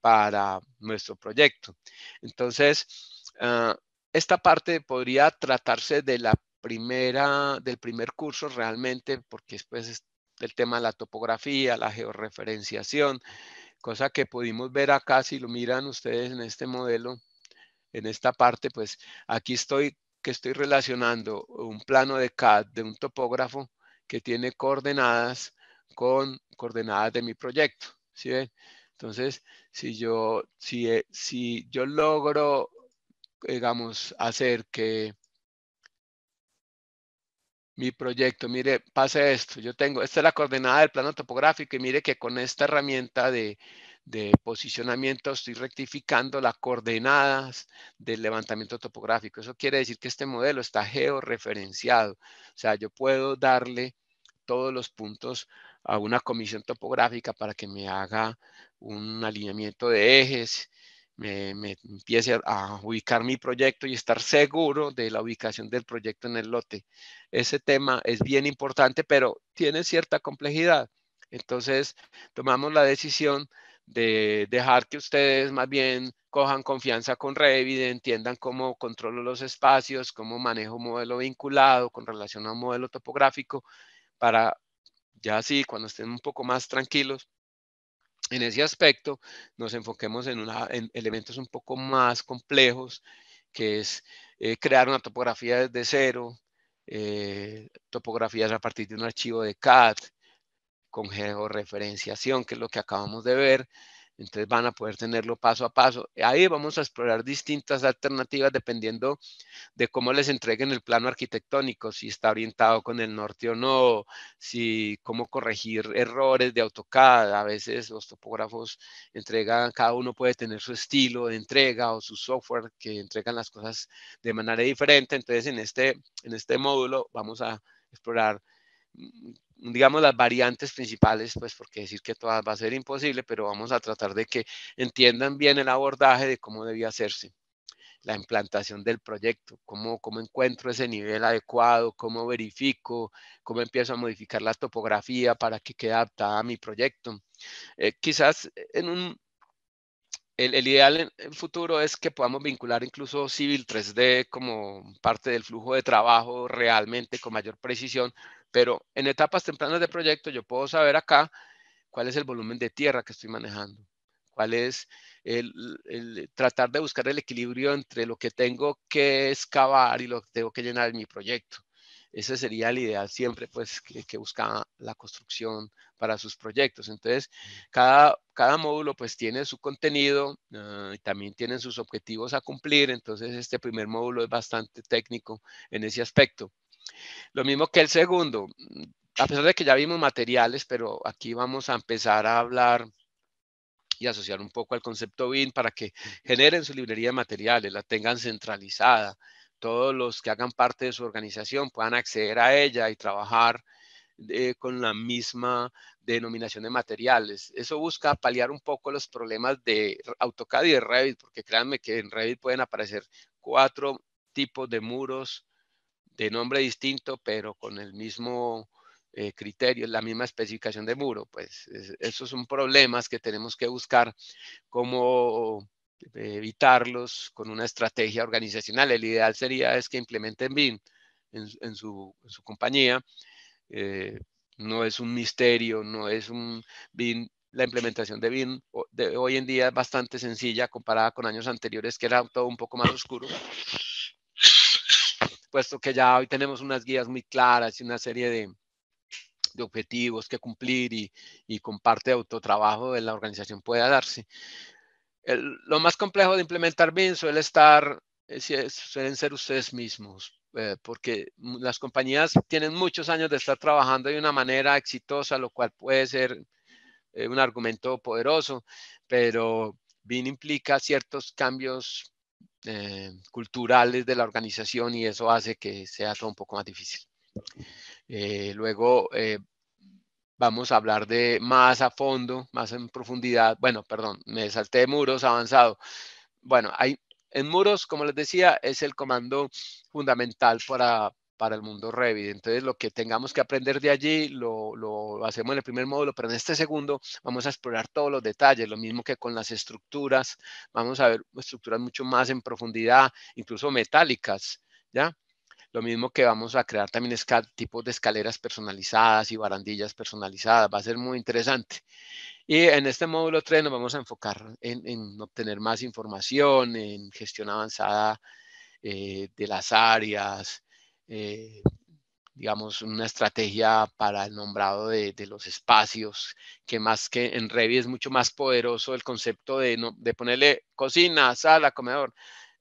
para nuestro proyecto. Entonces, ah, esta parte podría tratarse de la primera, del primer curso realmente, porque después es el tema de la topografía, la georreferenciación, cosa que pudimos ver acá, si lo miran ustedes en este modelo, en esta parte, pues aquí estoy que estoy relacionando un plano de CAD de un topógrafo que tiene coordenadas con coordenadas de mi proyecto. ¿sí Entonces, si yo, eh, si yo logro, digamos, hacer que mi proyecto, mire, pase esto, yo tengo, esta es la coordenada del plano topográfico y mire que con esta herramienta de, de posicionamiento, estoy rectificando las coordenadas del levantamiento topográfico. Eso quiere decir que este modelo está georreferenciado. O sea, yo puedo darle todos los puntos a una comisión topográfica para que me haga un alineamiento de ejes, me, me, empiece a, ubicar mi proyecto y estar seguro de la ubicación del proyecto en el lote. Ese tema es bien importante, pero tiene cierta complejidad. Entonces, tomamos la decisión de dejar que ustedes más bien cojan confianza con Revit, entiendan cómo controlo los espacios, cómo manejo un modelo vinculado con relación a un modelo topográfico, para ya así, cuando estén un poco más tranquilos en ese aspecto, nos enfoquemos en, elementos un poco más complejos, que es eh, crear una topografía desde cero, eh, topografías a partir de un archivo de CAD, con referenciación que es lo que acabamos de ver. Entonces van a poder tenerlo paso a paso. Ahí vamos a explorar distintas alternativas dependiendo de cómo les entreguen el plano arquitectónico, si está orientado con el norte o no, si cómo corregir errores de AutoCAD. A veces los topógrafos entregan, cada uno puede tener su estilo de entrega o su software que entregan las cosas de manera diferente. Entonces en este, en este módulo vamos a explorar Mm, digamos, las variantes principales, pues porque decir que todas va a ser imposible, pero vamos a tratar de que entiendan bien el abordaje de cómo debía hacerse la implantación del proyecto, cómo, cómo encuentro ese nivel adecuado, cómo verifico, cómo empiezo a modificar la topografía para que quede adaptada a mi proyecto. Eh, quizás en un, el, ideal en el futuro es que podamos vincular incluso Civil 3D como parte del flujo de trabajo realmente con mayor precisión, pero en etapas tempranas de proyecto yo puedo saber acá cuál es el volumen de tierra que estoy manejando, cuál es el, el tratar de buscar el equilibrio entre lo que tengo que excavar y lo que tengo que llenar en mi proyecto ese sería el ideal siempre pues que, que buscaba la construcción para sus proyectos. Entonces, cada, cada módulo pues tiene su contenido ah, y también tienen sus objetivos a cumplir, entonces este primer módulo es bastante técnico en ese aspecto. Lo mismo que el segundo, a pesar de que ya vimos materiales, pero aquí vamos a empezar a hablar y asociar un poco al concepto BIM para que generen su librería de materiales, la tengan centralizada, todos los que hagan parte de su organización puedan acceder a ella y trabajar eh, con la misma denominación de materiales. Eso busca paliar un poco los problemas de AutoCAD y de Revit, porque créanme que en Revit pueden aparecer cuatro tipos de muros de nombre distinto, pero con el mismo eh, criterio, la misma especificación de muro. Pues esos son problemas que tenemos que buscar como eh, evitarlos con una estrategia organizacional. El ideal sería es que implementen BIM en, su, compañía. Eh, no es un misterio, no es un BIM. La implementación de BIM de hoy en día es bastante sencilla comparada con años anteriores que era todo un poco más oscuro, puesto que ya hoy tenemos unas guías muy claras y una serie de, de objetivos que cumplir y, y con parte de autotrabajo de la organización pueda darse lo más complejo de implementar bien suele estar, eh, suelen ser ustedes mismos, eh, porque las compañías tienen muchos años de estar trabajando de una manera exitosa, lo cual puede ser eh, un argumento poderoso, pero bien implica ciertos cambios culturales de la organización y eso hace que sea todo un poco más difícil. luego, vamos a hablar de más a fondo, más en profundidad. Bueno, perdón, me salté de muros avanzado. Bueno, hay, en muros, como les decía, es el comando fundamental para, para el mundo Revit. Entonces, lo que tengamos que aprender de allí lo, lo, hacemos en el primer módulo, pero en este segundo vamos a explorar todos los detalles, lo mismo que con las estructuras. Vamos a ver estructuras mucho más en profundidad, incluso metálicas, ¿ya? Lo mismo que vamos a crear también tipos de escaleras personalizadas y barandillas personalizadas. Va a ser muy interesante. Y en este módulo 3 nos vamos a enfocar en, obtener más información, en gestión avanzada eh, de las áreas, eh, digamos, una estrategia para el nombrado de, los espacios, que más que en Revit es mucho más poderoso el concepto de, de ponerle cocina, sala, comedor,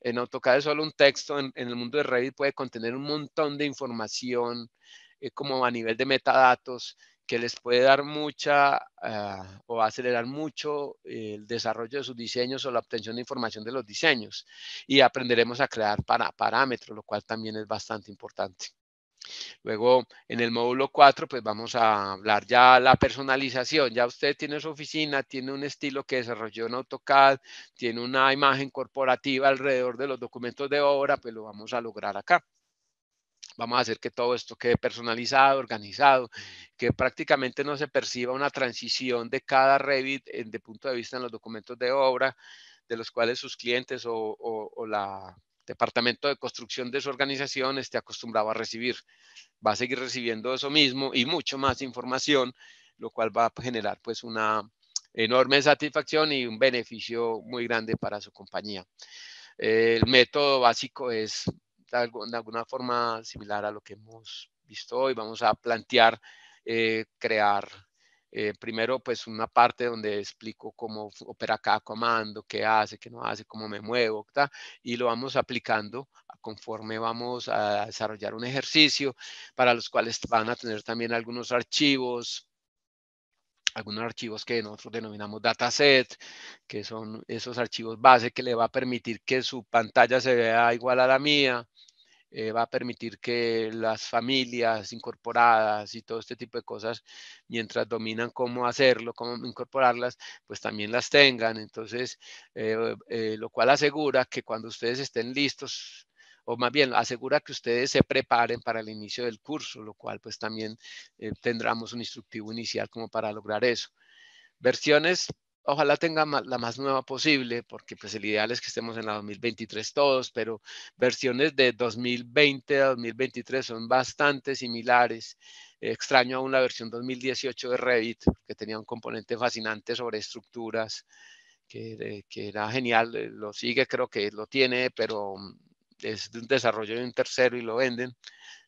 en eh, AutoCAD solo un texto, en, el mundo de Revit puede contener un montón de información eh, como a nivel de metadatos que les puede dar mucha ah, o acelerar mucho eh, el desarrollo de sus diseños o la obtención de información de los diseños. Y aprenderemos a crear parámetros, lo cual también es bastante importante. Luego, en el módulo 4, pues vamos a hablar ya la personalización. Ya usted tiene su oficina, tiene un estilo que desarrolló en AutoCAD, tiene una imagen corporativa alrededor de los documentos de obra, pues lo vamos a lograr acá. Vamos a hacer que todo esto quede personalizado, organizado, que prácticamente no se perciba una transición de cada Revit de punto de vista en los documentos de obra, de los cuales sus clientes o la departamento de construcción de su organización esté acostumbrado a recibir. Va a seguir recibiendo eso mismo y mucho más información, lo cual va a generar pues una enorme satisfacción y un beneficio muy grande para su compañía. El método básico es de alguna forma similar a lo que hemos visto hoy. Vamos a plantear eh, crear eh, primero, pues una parte donde explico cómo opera cada comando, qué hace, qué no hace, cómo me muevo, y lo vamos aplicando conforme vamos a desarrollar un ejercicio para los cuales van a tener también algunos archivos, algunos archivos que nosotros denominamos dataset, que son esos archivos base que le va a permitir que su pantalla se vea igual a la mía, eh, va a permitir que las familias incorporadas y todo este tipo de cosas, mientras dominan cómo hacerlo, cómo incorporarlas, pues también las tengan. Entonces, eh, eh, lo cual asegura que cuando ustedes estén listos, o más bien asegura que ustedes se preparen para el inicio del curso, lo cual pues también tendremos un instructivo inicial como para lograr eso. Versiones ojalá tenga la más nueva posible, porque pues el ideal es que estemos en la 2023 todos, pero versiones de 2020 a 2023 son bastante similares. Extraño aún la versión 2018 de Revit, que tenía un componente fascinante sobre estructuras, que, que era genial, eh, lo sigue, creo que lo tiene, pero mm, es de un desarrollo de un tercero y lo venden.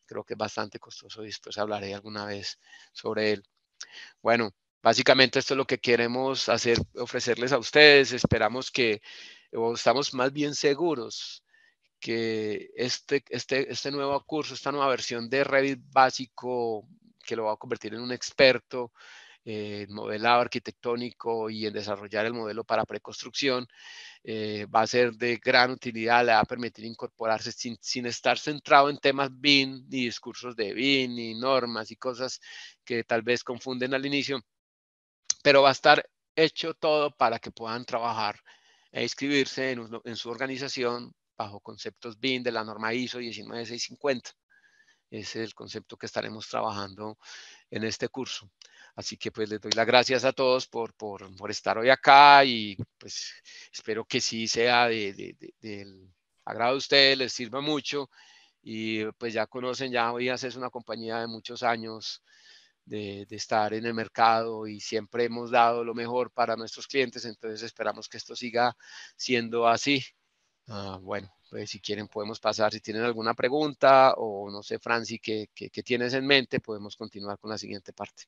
Creo que es bastante costoso y después hablaré alguna vez sobre él. Bueno, Básicamente esto es lo que queremos hacer, ofrecerles a ustedes. Esperamos que, o estamos más bien seguros que este, este, este nuevo curso, esta nueva versión de Revit básico, que lo va a convertir en un experto en modelado arquitectónico y en desarrollar el modelo para preconstrucción eh, va a ser de gran utilidad, le va a permitir incorporarse sin, sin estar centrado en temas BIM, ni discursos de BIM, ni normas y cosas que tal vez confunden al inicio pero va a estar hecho todo para que puedan trabajar e inscribirse en, su organización bajo conceptos bin de la norma ISO 19650. Ese es el concepto que estaremos trabajando en este curso. Así que pues les doy las gracias a todos por, estar hoy acá y pues espero que sí sea de, del agrado a ustedes, les sirva mucho y pues ya conocen, ya hoy es una compañía de muchos años de, estar en el mercado y siempre hemos dado lo mejor para nuestros clientes, entonces esperamos que esto siga siendo así. Ah, bueno, pues si quieren podemos pasar, si tienen alguna pregunta o no sé, Franci, ¿qué, qué, tienes en mente? Podemos continuar con la siguiente parte.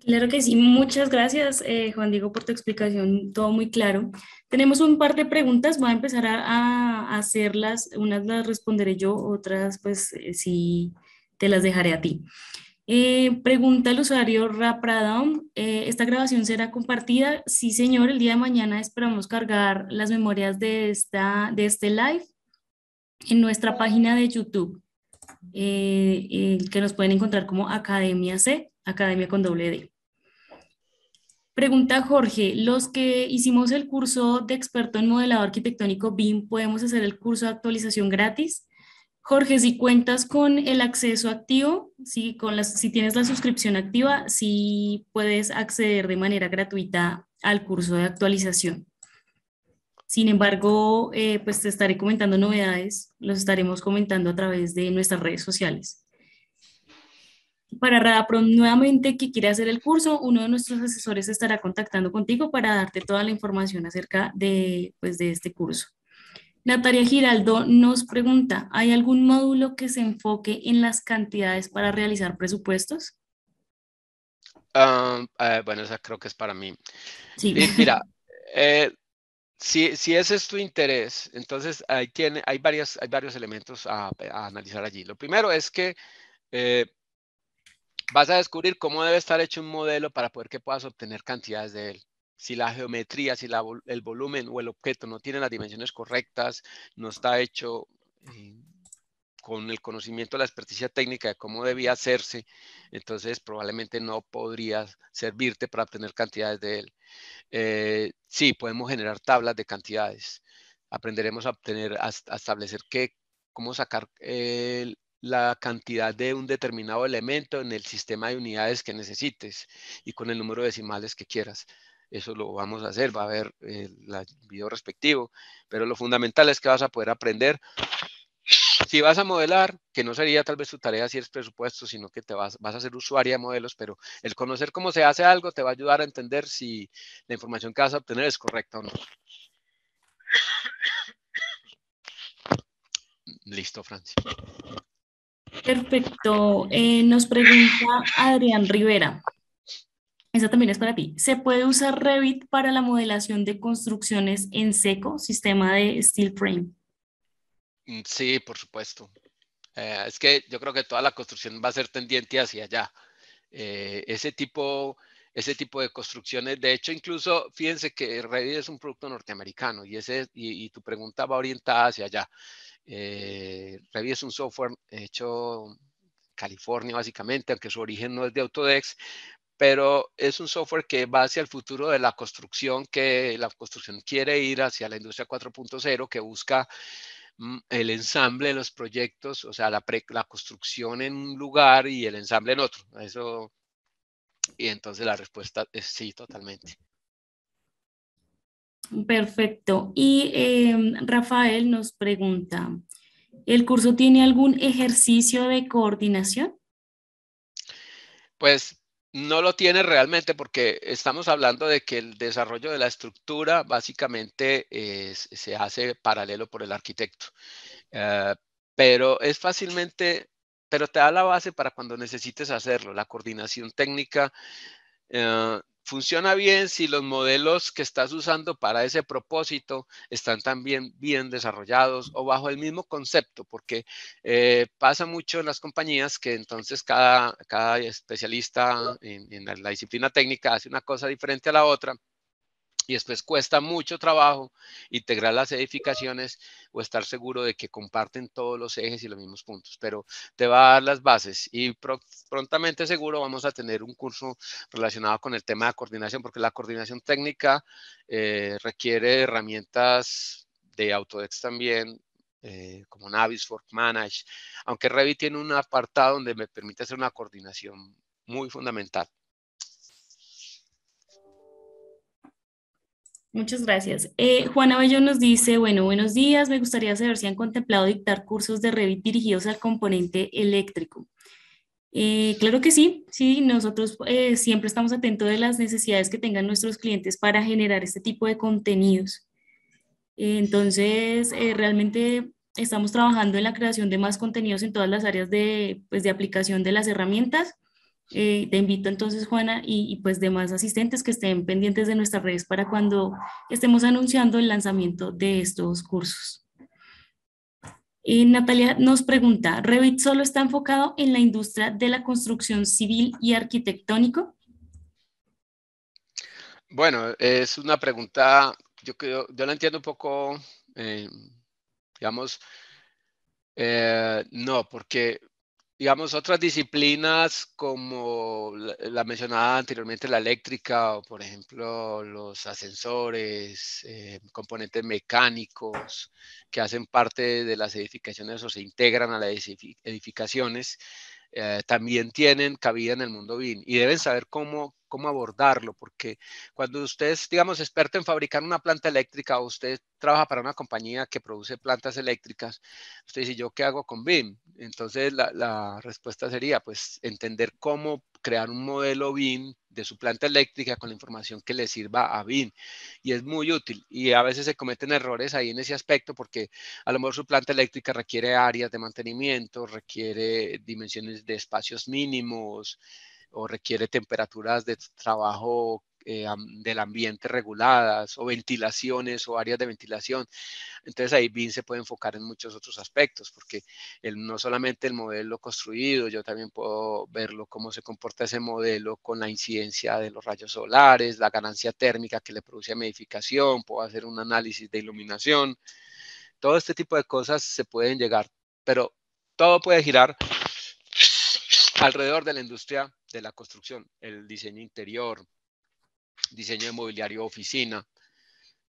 Claro que sí, muchas gracias eh, Juan Diego por tu explicación, todo muy claro. Tenemos un par de preguntas, voy a empezar a, hacerlas, unas las responderé yo, otras pues eh, si te las dejaré a ti. Eh, pregunta el usuario Rapradom, eh, ¿esta grabación será compartida? Sí, señor, el día de mañana esperamos cargar las memorias de, esta, de este live en nuestra página de YouTube, eh, que nos pueden encontrar como Academia C, Academia con doble D. Pregunta Jorge, los que hicimos el curso de experto en modelado arquitectónico BIM, ¿podemos hacer el curso de actualización gratis? Jorge, si cuentas con el acceso activo, si, tienes la suscripción activa, sí puedes acceder de manera gratuita al curso de actualización. Sin embargo, eh, pues te estaré comentando novedades, los estaremos comentando a través de nuestras redes sociales. Para Radapro, nuevamente, que quiere hacer el curso, uno de nuestros asesores estará contactando contigo para darte toda la información acerca pues, de este curso. Natalia Giraldo nos pregunta, ¿hay algún módulo que se enfoque en las cantidades para realizar presupuestos? Ah, eh, bueno, esa creo que es para mí. mira, eh, si, ese es tu interés, entonces hay, tiene, hay, varios elementos a, analizar allí. Lo primero es que eh, vas a descubrir cómo debe estar hecho un modelo para poder que puedas obtener cantidades de él si la geometría, si el volumen o el objeto no tiene las dimensiones correctas, no está hecho eh, con el conocimiento, la experticia técnica de cómo debía hacerse, entonces probablemente no podrías servirte para obtener cantidades de él. Eh, sí, podemos generar tablas de cantidades. Aprenderemos a obtener, establecer cómo sacar eh, la cantidad de un determinado elemento en el sistema de unidades que necesites y con el número de decimales que quieras eso lo vamos a hacer, va a haber eh, el, video respectivo, pero lo fundamental es que vas a poder aprender. Si vas a modelar, que no sería tal vez tu tarea si es presupuesto, sino que te vas, vas a ser usuaria de modelos, pero el conocer cómo se hace algo te va a ayudar a entender si la información que vas a obtener es correcta o no. Listo, Francia. Perfecto. Eh, nos pregunta Adrián Rivera. Esa también es para ti. ¿Se puede usar Revit para la modelación de construcciones en seco, sistema de steel frame? Mm, sí, por supuesto. Eh, es que yo creo que toda la construcción va a ser tendiente hacia allá. Eh, ese, tipo, ese tipo de construcciones, de hecho, incluso fíjense que Revit es un producto norteamericano y, ese, y, tu pregunta va orientada hacia allá. Eh, Revit es un software hecho California básicamente, aunque su origen no es de Autodex, pero es un software que va hacia el futuro de la construcción, que la construcción quiere ir hacia la industria 4.0, que busca mm, el ensamble de los proyectos, o sea, la, construcción en un lugar y el ensamble en otro. Eso, y entonces la respuesta es sí, totalmente. Perfecto. Y em, Rafael nos pregunta, ¿el curso tiene algún ejercicio de coordinación? Pues no lo tiene realmente porque estamos hablando de que el desarrollo de la estructura básicamente se hace paralelo por el arquitecto. Eh, pero es fácilmente, pero te da la base para cuando necesites hacerlo, la coordinación técnica. Eh, funciona bien si los modelos que estás usando para ese propósito están también bien desarrollados o bajo el mismo concepto, porque eh, pasa mucho en las compañías que entonces cada, especialista en, la disciplina técnica hace una cosa diferente a la otra y después cuesta mucho trabajo integrar las edificaciones o estar seguro de que comparten todos los ejes y los mismos puntos, pero te va a dar las bases y prontamente seguro vamos a tener un curso relacionado con el tema de coordinación, porque la coordinación técnica eh, requiere herramientas de Autodex también, eh, como como for Manage, aunque Revit tiene un apartado donde me permite hacer una coordinación muy fundamental. Muchas gracias. Eh, Juana Bello nos dice, bueno, buenos días, me gustaría saber si han contemplado dictar cursos de Revit dirigidos al componente eléctrico. Eh, claro que sí, sí, nosotros eh, siempre estamos atentos de las necesidades que tengan nuestros clientes para generar este tipo de contenidos. entonces, eh, realmente estamos trabajando en la creación de más contenidos en todas las áreas de, pues, de aplicación de las herramientas eh, te invito entonces, Juana, y, pues demás asistentes que estén pendientes de nuestras redes para cuando estemos anunciando el lanzamiento de estos cursos. Eh, Natalia nos pregunta, ¿Revit solo está enfocado en la industria de la construcción civil y arquitectónico? Bueno, es una pregunta, yo, yo la entiendo un poco, eh, digamos, no, porque digamos, otras disciplinas como la, mencionada anteriormente, la eléctrica, o por ejemplo, los ascensores, eh, componentes mecánicos que hacen parte de las edificaciones o se integran a las edificaciones, eh, también tienen cabida en el mundo BIM y deben saber cómo cómo abordarlo, porque cuando usted es, digamos, experto en fabricar una planta eléctrica o usted trabaja para una compañía que produce plantas eléctricas, usted dice, ¿yo qué hago con BIM? Entonces la, respuesta sería, pues, entender cómo crear un modelo BIM de su planta eléctrica con la información que le sirva a BIM. Y es muy útil. Y a veces se cometen errores ahí en ese aspecto porque a lo mejor su planta eléctrica requiere áreas de mantenimiento, requiere dimensiones de espacios mínimos, o requiere temperaturas de trabajo eh, del ambiente reguladas o ventilaciones o áreas de ventilación. Entonces ahí BIM se puede enfocar en muchos otros aspectos porque el, no solamente el modelo construido, yo también puedo verlo cómo se comporta ese modelo con la incidencia de los rayos solares, la ganancia térmica que le produce a mi edificación, puedo hacer un análisis de iluminación. Todo este tipo de cosas se pueden llegar, pero todo puede girar alrededor de la industria de la construcción, el diseño interior, diseño de mobiliario oficina,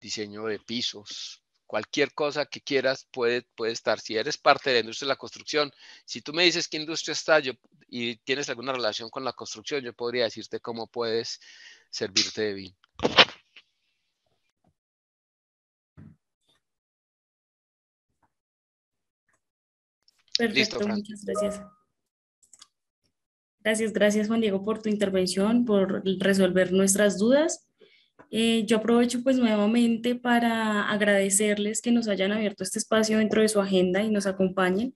diseño de pisos, cualquier cosa que quieras puede, puede estar. Si eres parte de la industria de la construcción, si tú me dices qué industria está yo, y tienes alguna relación con la construcción, yo podría decirte cómo puedes servirte de bien. Perfecto, muchas gracias. Gracias, gracias Juan Diego por tu intervención, por resolver nuestras dudas. Eh, yo aprovecho pues nuevamente para agradecerles que nos hayan abierto este espacio dentro de su agenda y nos acompañen.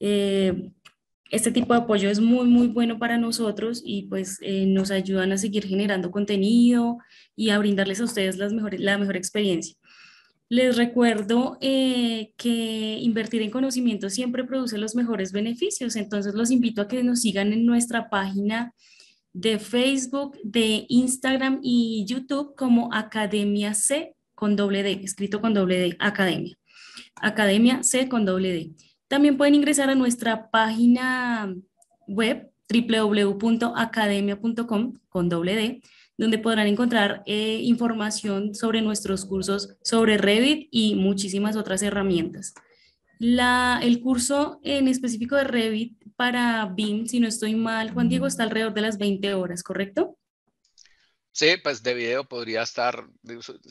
Eh, este tipo de apoyo es muy, muy bueno para nosotros y pues eh, nos ayudan a seguir generando contenido y a brindarles a ustedes las la mejor experiencia. Les recuerdo eh, que invertir en conocimiento siempre produce los mejores beneficios, entonces los invito a que nos sigan en nuestra página de Facebook, de Instagram y YouTube como Academia C con doble D, escrito con doble D, Academia. Academia C con doble D. También pueden ingresar a nuestra página web www.academia.com con doble D, donde podrán encontrar eh, información sobre nuestros cursos sobre Revit y muchísimas otras herramientas. el curso en específico de Revit para BIM, si no estoy mal, Juan Diego, está alrededor de las 20 horas, ¿correcto? Sí, pues de video podría estar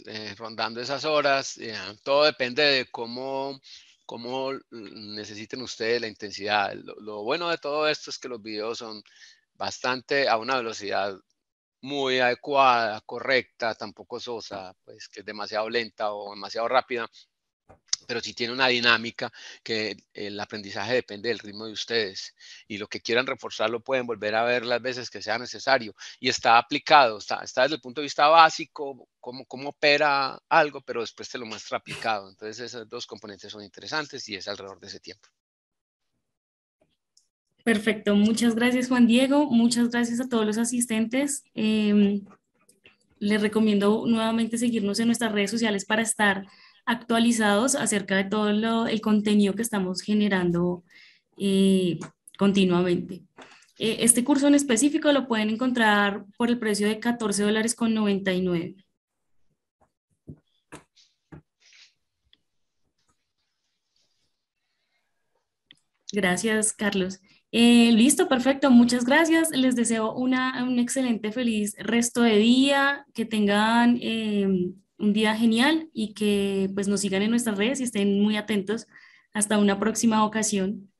eh, rondando esas horas. Eh, todo depende de cómo, cómo necesiten ustedes la intensidad. Lo, lo, bueno de todo esto es que los videos son bastante a una velocidad muy adecuada, correcta, tampoco sosa, pues que es demasiado lenta o demasiado rápida, pero sí tiene una dinámica que el aprendizaje depende del ritmo de ustedes y lo que quieran reforzar lo pueden volver a ver las veces que sea necesario y está aplicado, está, está desde el punto de vista básico, cómo, cómo opera algo, pero después te lo muestra aplicado. Entonces esos dos componentes son interesantes y es alrededor de ese tiempo. Perfecto, muchas gracias Juan Diego, muchas gracias a todos los asistentes. Em, les recomiendo nuevamente seguirnos en nuestras redes sociales para estar actualizados acerca de todo el contenido que estamos generando eh, continuamente. Eh, este curso en específico lo pueden encontrar por el precio de 14 dólares con 99. Gracias, Carlos. Eh, listo, perfecto, muchas gracias. Les deseo un excelente, feliz resto de día, que tengan em, un día genial y que pues nos sigan en nuestras redes y estén muy atentos. Hasta una próxima ocasión.